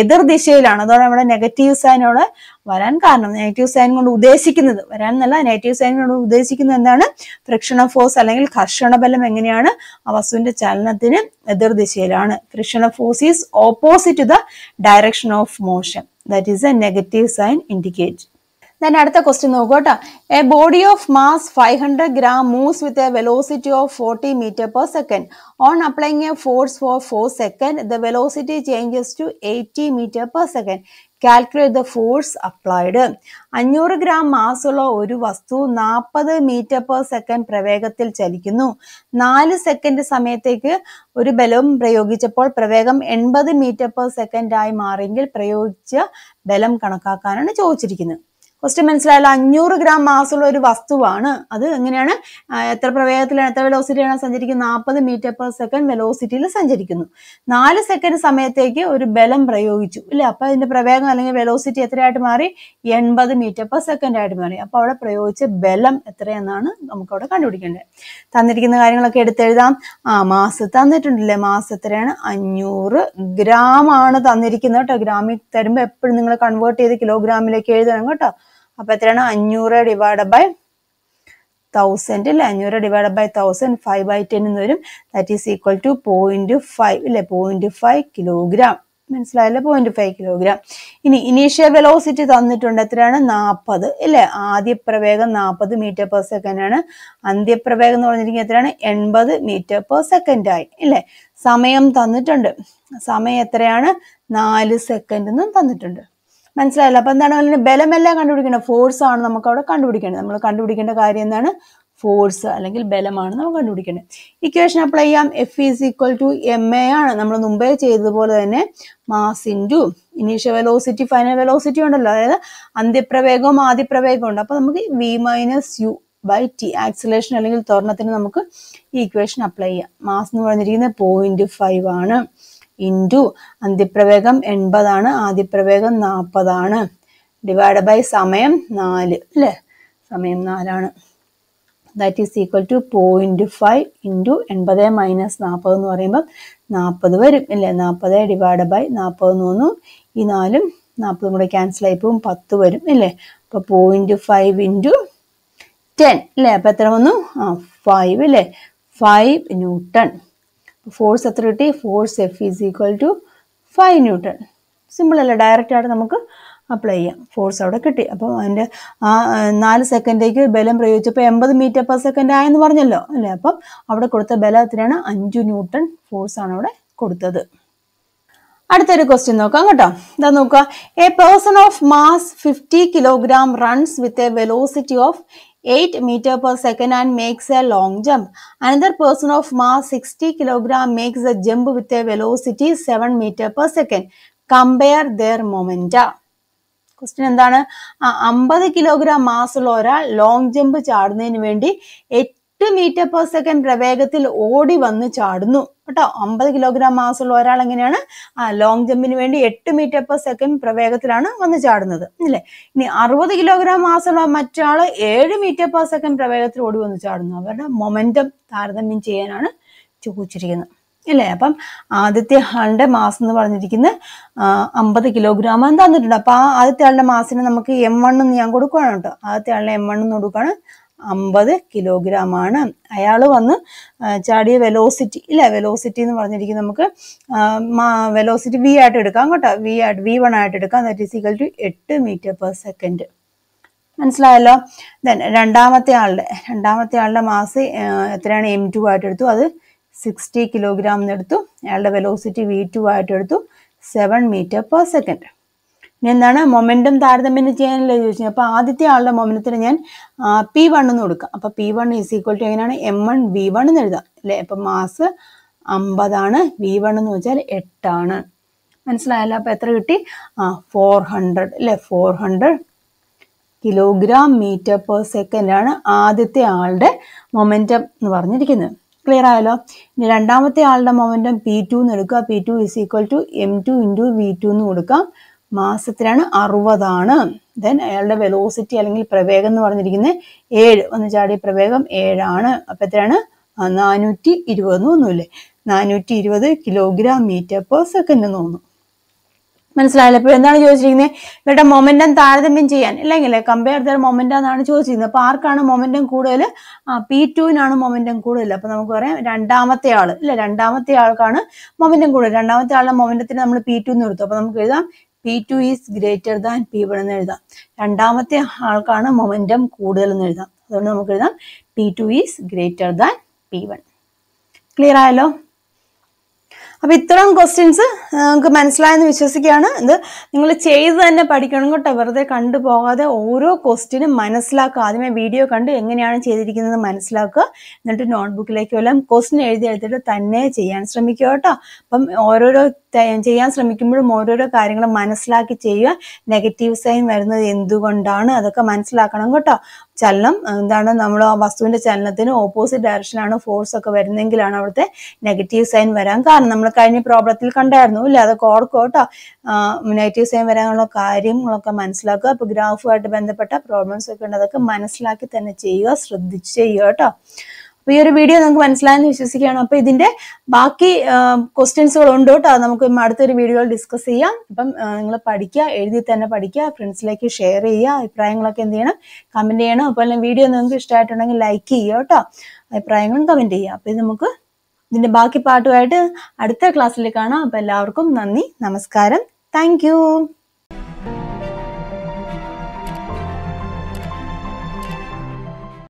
A: എതിർദിശയിലാണ് അതോടെ നമ്മുടെ നെഗറ്റീവ് സൈനോട് വരാൻ കാരണം നെഗറ്റീവ് സൈൻ കൊണ്ട് ഉദ്ദേശിക്കുന്നത് വരാൻ എന്നല്ല നെഗറ്റീവ് സൈൻ കൊണ്ട് ഉദ്ദേശിക്കുന്നത് എന്താണ് ഫ്രിക്ഷണൽ ഫോഴ്സ് അല്ലെങ്കിൽ ഘർഷണ ബലം എങ്ങനെയാണ് ആ വസ്തുവിന്റെ ചലനത്തിന് എതിർദിശയിലാണ് frictional force is opposite to the direction of motion that is a negative sign indicate then അടുത്ത ക്വസ്റ്റ്യൻ നോക്കൂ കേട്ടോ a body of mass five hundred gram moves with a velocity of forty metre per second on applying a force for four second the velocity changes to eighty metre per second calculate the force applied അഞ്ഞൂറ് gram മാസുള്ള ഒരു വസ്തു നാൽപ്പത് metre per second പ്രവേഗത്തിൽ ചലിക്കുന്നു നാല് second സമയത്തേക്ക് ഒരു ബലം പ്രയോഗിച്ചപ്പോൾ പ്രവേഗം എൺപത് മീറ്റർ പെർ സെക്കൻഡായി മാറിയെങ്കിൽ പ്രയോഗിച്ച ബലം കണക്കാക്കാനാണ് ചോദിച്ചിരിക്കുന്നത് ഫസ്റ്റ് മനസ്സിലായല്ലോ അഞ്ഞൂറ് ഗ്രാം മാസമുള്ള ഒരു വസ്തുവാണ് അത് എങ്ങനെയാണ് എത്ര പ്രവേഗത്തിലാണ് എത്ര വെലോസിറ്റിയാണ് സഞ്ചരിക്കുന്നത് നാൽപ്പത് മീറ്റർ പെർ സെക്കൻഡ് വെലോസിറ്റിയിൽ സഞ്ചരിക്കുന്നു നാല് സെക്കൻഡ് സമയത്തേക്ക് ഒരു ബലം പ്രയോഗിച്ചു അല്ലേ അപ്പൊ അതിന്റെ പ്രവേഗം അല്ലെങ്കിൽ വെലോസിറ്റി എത്രയായിട്ട് മാറി എൺപത് മീറ്റർ പെർ സെക്കൻഡ് ആയിട്ട് മാറി അപ്പൊ അവിടെ പ്രയോഗിച്ച ബലം എത്രയെന്നാണ് നമുക്ക് അവിടെ കണ്ടുപിടിക്കേണ്ടത് തന്നിരിക്കുന്ന കാര്യങ്ങളൊക്കെ എടുത്തെഴുതാം ആ മാസ് തന്നിട്ടുണ്ടല്ലേ മാസ് എത്രയാണ് അഞ്ഞൂറ് ഗ്രാം ആണ് തന്നിരിക്കുന്നത് കേട്ടോ ഗ്രാമിൽ തരുമ്പോൾ എപ്പോഴും നിങ്ങൾ കൺവേർട്ട് ചെയ്ത് കിലോഗ്രാമിലേക്ക് എഴുതണം കേട്ടോ അപ്പോൾ എത്രയാണ് അഞ്ഞൂറ് ഡിവൈഡ് ബൈ തൗസൻഡ് അല്ലേ അഞ്ഞൂറ് divide by thousand five by ten എന്ന് വരും that is equal to point five അല്ലേ പോയിന്റ് ഫൈവ് കിലോഗ്രാം മനസ്സിലായല്ലോ പോയിന്റ് ഫൈവ് കിലോഗ്രാം ഇനി ഇനീഷ്യൽ വെലോസിറ്റി തന്നിട്ടുണ്ട് എത്രയാണ് നാൽപ്പത് അല്ലേ പ്രവേഗം നാൽപ്പത് മീറ്റർ പെർ സെക്കൻഡ് ആണ് അന്ത്യപ്രവേഗം എന്ന് പറഞ്ഞിരിക്കുന്നത് എത്രയാണ് എൺപത് മീറ്റർ പെർ സെക്കൻഡ് ആയി അല്ലേ സമയം തന്നിട്ടുണ്ട് സമയം എത്രയാണ് നാല് സെക്കൻഡ് എന്നും തന്നിട്ടുണ്ട് മനസ്സിലായില്ല അപ്പോൾ എന്താണ് അതിന് ബലമെല്ലാം കണ്ടുപിടിക്കേണ്ടത് ഫോഴ്സ് ആണ് നമുക്ക് അവിടെ കണ്ടുപിടിക്കേണ്ടത് നമ്മൾ കണ്ടുപിടിക്കേണ്ട കാര്യം എന്താണ് ഫോഴ്സ് അല്ലെങ്കിൽ ബലമാണ് നമ്മൾ കണ്ടുപിടിക്കേണ്ടത് ഇക്വേഷൻ അപ്ലൈ ചെയ്യാം F is equal to m a ആണ് നമ്മൾ മുമ്പേ ചെയ്തതുപോലെ തന്നെ mass into initial velocity final velocity ഉണ്ടല്ലോ അതായത് അന്ത്യപ്രവേഗവും ആദ്യപ്രവേഗവും ഉണ്ട് അപ്പോൾ നമുക്ക് v minus U by t acceleration അല്ലെങ്കിൽ ത്വരണത്തിന് നമുക്ക് ഈ ഇക്വേഷൻ അപ്ലൈ ചെയ്യാം മാസ് എന്ന് പറഞ്ഞിരിക്കുന്നത് പോയിന്റ് ഫൈവ് ആണ് ഇൻറ്റു അന്തിപ്രവേഗം എൺപതാണ് ആദിപ്രവേഗം നാൽപ്പതാണ് ഡിവൈഡ് ബൈ സമയം നാല് അല്ലേ സമയം നാലാണ് that is equal to point five into എൺപത് മൈനസ് നാൽപ്പത് എന്ന് പറയുമ്പോൾ നാൽപ്പത് വരും ഇല്ലേ നാൽപ്പത് ഡിവൈഡ് ബൈ നാൽപ്പത് മൂന്നു ഈ നാലും നാൽപ്പതും കൂടെ ക്യാൻസൽ ആയി പോകും പത്ത് വരും ഇല്ലേ അപ്പോൾ പോയിൻറ്റ് ഫൈവ് ഇൻറ്റു ടെൻ അല്ലേ അപ്പോൾ എത്ര വന്നു ആ ഫൈവ് അല്ലേ ഫൈവ് ന്യൂട്ടൺ ഫോഴ്സ് എത്ര കിട്ടി force F is equal to five newton direct ആയിട്ട് നമുക്ക് അപ്ലൈ ചെയ്യാം ഫോഴ്സ് അവിടെ കിട്ടി അപ്പോൾ അതിൻ്റെ ആ നാല് സെക്കൻഡേക്ക് ബലം പ്രയോഗിച്ചപ്പോൾ എൺപത് മീറ്റർ പെർ സെക്കൻഡ് ആയെന്ന് പറഞ്ഞല്ലോ അല്ലേ അപ്പം അവിടെ കൊടുത്ത എത്രയാണ് അഞ്ച് ന്യൂട്ടൺ ആണ് അവിടെ കൊടുത്തത് അടുത്തൊരു ക്വസ്റ്റ്യൻ നോക്കാം കേട്ടോ ഇതാ നോക്കുക a person of mass fifty kilogram runs with a velocity of 8 meter per second and makes a long jump. Another person of mass 60 kilogram makes a jump with a velocity 7 meter per second. Compare their momenta. Question എന്താണ് അമ്പത് kilogram mass ഒരാൾ long jump ചാടുന്നതിന് വേണ്ടി എട്ട് metre per second പ്രവേഗത്തിൽ ഓടി വന്ന് ചാടുന്നു കേട്ടോ അമ്പത് കിലോഗ്രാം മാസമുള്ള ഒരാൾ എങ്ങനെയാണ് ആ ലോങ് ജമ്പിന് വേണ്ടി എട്ട് മീറ്റർ പെർ സെക്കൻഡ് പ്രവേഗത്തിലാണ് വന്ന് ചാടുന്നത് അല്ലേ ഇനി അറുപത് കിലോഗ്രാം മാസമുള്ള മറ്റാൾ ഏഴ് മീറ്റർ പെർ സെക്കൻഡ് പ്രവേഗത്തിൽ ഓടി വന്ന് ചാടുന്നു അവരുടെ മൊമെന്റം താരതമ്യം ചെയ്യാനാണ് ചോദിച്ചിരിക്കുന്നത് അല്ലേ അപ്പം ആദ്യത്തെ ആളുടെ മാസം എന്ന് പറഞ്ഞിരിക്കുന്നത് അമ്പത് കിലോഗ്രാം തന്നിട്ടുണ്ട് അപ്പം ആ ആദ്യത്തെ ആളുടെ മാസിന് നമുക്ക് എം വൺ എന്ന് ഞാൻ കൊടുക്കുകയാണ് കേട്ടോ ആദ്യത്തെ ആളുടെ എം വൺ എന്ന് കൊടുക്കുകയാണ് അമ്പത് ആണ് അയാൾ വന്ന് ചാടിയ വെലോസിറ്റി ഇല്ല വെലോസിറ്റി എന്ന് പറഞ്ഞിരിക്കും നമുക്ക് വെലോസിറ്റി വി ആയിട്ട് എടുക്കാം കേട്ടോ വി ആയിട്ട് വി വൺ ആയിട്ട് എടുക്കാം ദാറ്റ് ഈസ് ഈക്വൽ ടു എട്ട് മീറ്റർ പെർ സെക്കൻഡ് മനസ്സിലായല്ലോ ദെൻ രണ്ടാമത്തെ ആളുടെ രണ്ടാമത്തെ ആളുടെ മാസ് എത്രയാണ് എം ടു ആയിട്ട് എടുത്തു അത് സിക്സ്റ്റി കിലോഗ്രാം എന്ന് എടുത്തു അയാളുടെ വെലോസിറ്റി വി ടു ആയിട്ട് എടുത്തു സെവൻ മീറ്റർ പെർ സെക്കൻഡ് എന്താണ് മൊമെൻറ്റും താരതമ്യം ചെയ്യാനല്ലേ ചോദിച്ചത് അപ്പോൾ ആദ്യത്തെ ആളുടെ മൊമെൻറ്റത്തിന് ഞാൻ പി വൺ എന്ന് കൊടുക്കാം അപ്പോൾ p one is equal to എങ്ങനെയാണ് എം വൺ വി വൺ എന്ന് എഴുതാം അല്ലേ അപ്പം മാസ് അമ്പതാണ് വി വൺ എന്ന് വെച്ചാൽ എട്ടാണ് മനസ്സിലായല്ലോ അപ്പോൾ എത്ര കിട്ടി ആ ഫോർ ഹൺഡ്രഡ് അല്ലേ four hundred kilogram metre per സെക്കൻഡാണ് ആദ്യത്തെ ആളുടെ മൊമെൻറ്റം എന്ന് പറഞ്ഞിരിക്കുന്നത് ക്ലിയർ ആയല്ലോ ഇനി രണ്ടാമത്തെ ആളുടെ മൊമെൻറ്റം പി ടു എന്ന് എടുക്കുക p two is equal to m two into v two എന്ന് കൊടുക്കാം മാസത്തിലാണ് അറുപതാണ് ദെൻ അയാളുടെ വെലോസിറ്റി അല്ലെങ്കിൽ പ്രവേഗം എന്ന് പറഞ്ഞിരിക്കുന്നത് ഏഴ് ഒന്ന് ചാടിയ പ്രവേഗം ഏഴാണ് അപ്പൊ എത്രയാണ് നാനൂറ്റി ഇരുപത് എന്ന് തോന്നൂല്ലേ നാനൂറ്റി ഇരുപത് കിലോഗ്രാം മീറ്റർ പെർ സെക്കൻഡ് എന്ന് തോന്നുന്നു മനസ്സിലായില്ല ഇപ്പൊ എന്താണ് ചോദിച്ചിരിക്കുന്നത് ഇവരുടെ മൊമെന്റം താരതമ്യം ചെയ്യാൻ അല്ലെങ്കിൽ കമ്പയർ ദർ മൊമെന്റം എന്നാണ് ചോദിച്ചിരിക്കുന്നത് അപ്പോൾ ആർക്കാണ് മൊമെന്റം കൂടുതൽ ആ പി ടുവിനാണ് മൊമെന്റം കൂടുതൽ അപ്പോൾ നമുക്ക് പറയാം രണ്ടാമത്തെ ആൾ ഇല്ല രണ്ടാമത്തെ ആൾക്കാണ് മൊമെന്റം കൂടുതൽ രണ്ടാമത്തെ ആളുടെ മൊമെന്റത്തിന് നമ്മൾ പി ടു എന്ന് എടുത്തു അപ്പോൾ നമുക്ക് എഴുതാം p two is greater than p one എന്ന് എഴുതാം രണ്ടാമത്തെ ആൾക്കാണ് മൊമെന്റം കൂടുതൽ എന്ന് എഴുതാം അതുകൊണ്ട് നമുക്ക് എഴുതാം p two is greater than p one clear ആയല്ലോ അപ്പൊ ഇത്തരം ക്വസ്റ്റ്യൻസ് നിങ്ങൾക്ക് മനസ്സിലായെന്ന് വിശ്വസിക്കുകയാണ് ഇത് നിങ്ങൾ ചെയ്ത് തന്നെ പഠിക്കണം കേട്ടോ വെറുതെ കണ്ടുപോകാതെ ഓരോ ക്വസ്റ്റ്യനും മനസ്സിലാക്കുക ആദ്യമേ വീഡിയോ കണ്ട് എങ്ങനെയാണ് ചെയ്തിരിക്കുന്നത് മനസ്സിലാക്കുക എന്നിട്ട് നോട്ട്ബുക്കിലേക്ക് വല്ല ക്വസ്റ്റ്യൻ എഴുതി എടുത്തിട്ട് തന്നെ ചെയ്യാൻ ശ്രമിക്കുക കേട്ടോ അപ്പം ഓരോരോ ചെയ്യാൻ ശ്രമിക്കുമ്പോഴും ഓരോരോ കാര്യങ്ങൾ മനസ്സിലാക്കി ചെയ്യുക നെഗറ്റീവ് സൈൻ വരുന്നത് എന്തുകൊണ്ടാണ് അതൊക്കെ മനസ്സിലാക്കണം കേട്ടോ ചലനം എന്താണ് നമ്മൾ ആ വസ്തുവിന്റെ ചലനത്തിന് ഓപ്പോസിറ്റ് ഡയറക്ഷനാണ് ഫോഴ്സ് ഒക്കെ വരുന്നെങ്കിലാണ് അവിടുത്തെ നെഗറ്റീവ് സൈൻ വരാൻ കാരണം നമ്മൾ കഴിഞ്ഞ പ്രോബ്ലത്തിൽ കണ്ടായിരുന്നു ഇല്ല അതൊക്കെ ഓർക്കും കേട്ടോ നെഗറ്റീവ് സൈൻ വരാനുള്ള കാര്യങ്ങളൊക്കെ മനസ്സിലാക്കുക അപ്പൊ ഗ്രാഫുമായിട്ട് ബന്ധപ്പെട്ട പ്രോബ്ലംസ് ഒക്കെ ഉണ്ട് അതൊക്കെ മനസ്സിലാക്കി തന്നെ ചെയ്യുക ശ്രദ്ധിച്ച് ചെയ്യുക കേട്ടോ അപ്പൊ ഈ ഒരു വീഡിയോ നിങ്ങൾക്ക് മനസ്സിലായെന്ന് വിശ്വസിക്കുകയാണ് അപ്പോൾ ഇതിന്റെ ബാക്കി ഉണ്ടോ കേട്ടോ നമുക്ക് അടുത്തൊരു വീഡിയോയിൽ ഡിസ്കസ് ചെയ്യാം അപ്പം നിങ്ങൾ പഠിക്കുക എഴുതി തന്നെ പഠിക്കുക ഫ്രണ്ട്സിലേക്ക് ഷെയർ ചെയ്യുക അഭിപ്രായങ്ങളൊക്കെ എന്ത് ചെയ്യണം കമന്റ് ചെയ്യണം അപ്പോൾ വീഡിയോ നിങ്ങൾക്ക് ഇഷ്ടമായിട്ടുണ്ടെങ്കിൽ ലൈക്ക് ചെയ്യുക കേട്ടോ അഭിപ്രായങ്ങളും കമന്റ് ചെയ്യുക അപ്പോൾ ഇത് നമുക്ക് ഇതിന്റെ ബാക്കി പാട്ടുമായിട്ട് അടുത്ത ക്ലാസ്സിൽ കാണാം അപ്പോൾ എല്ലാവർക്കും നന്ദി നമസ്കാരം താങ്ക്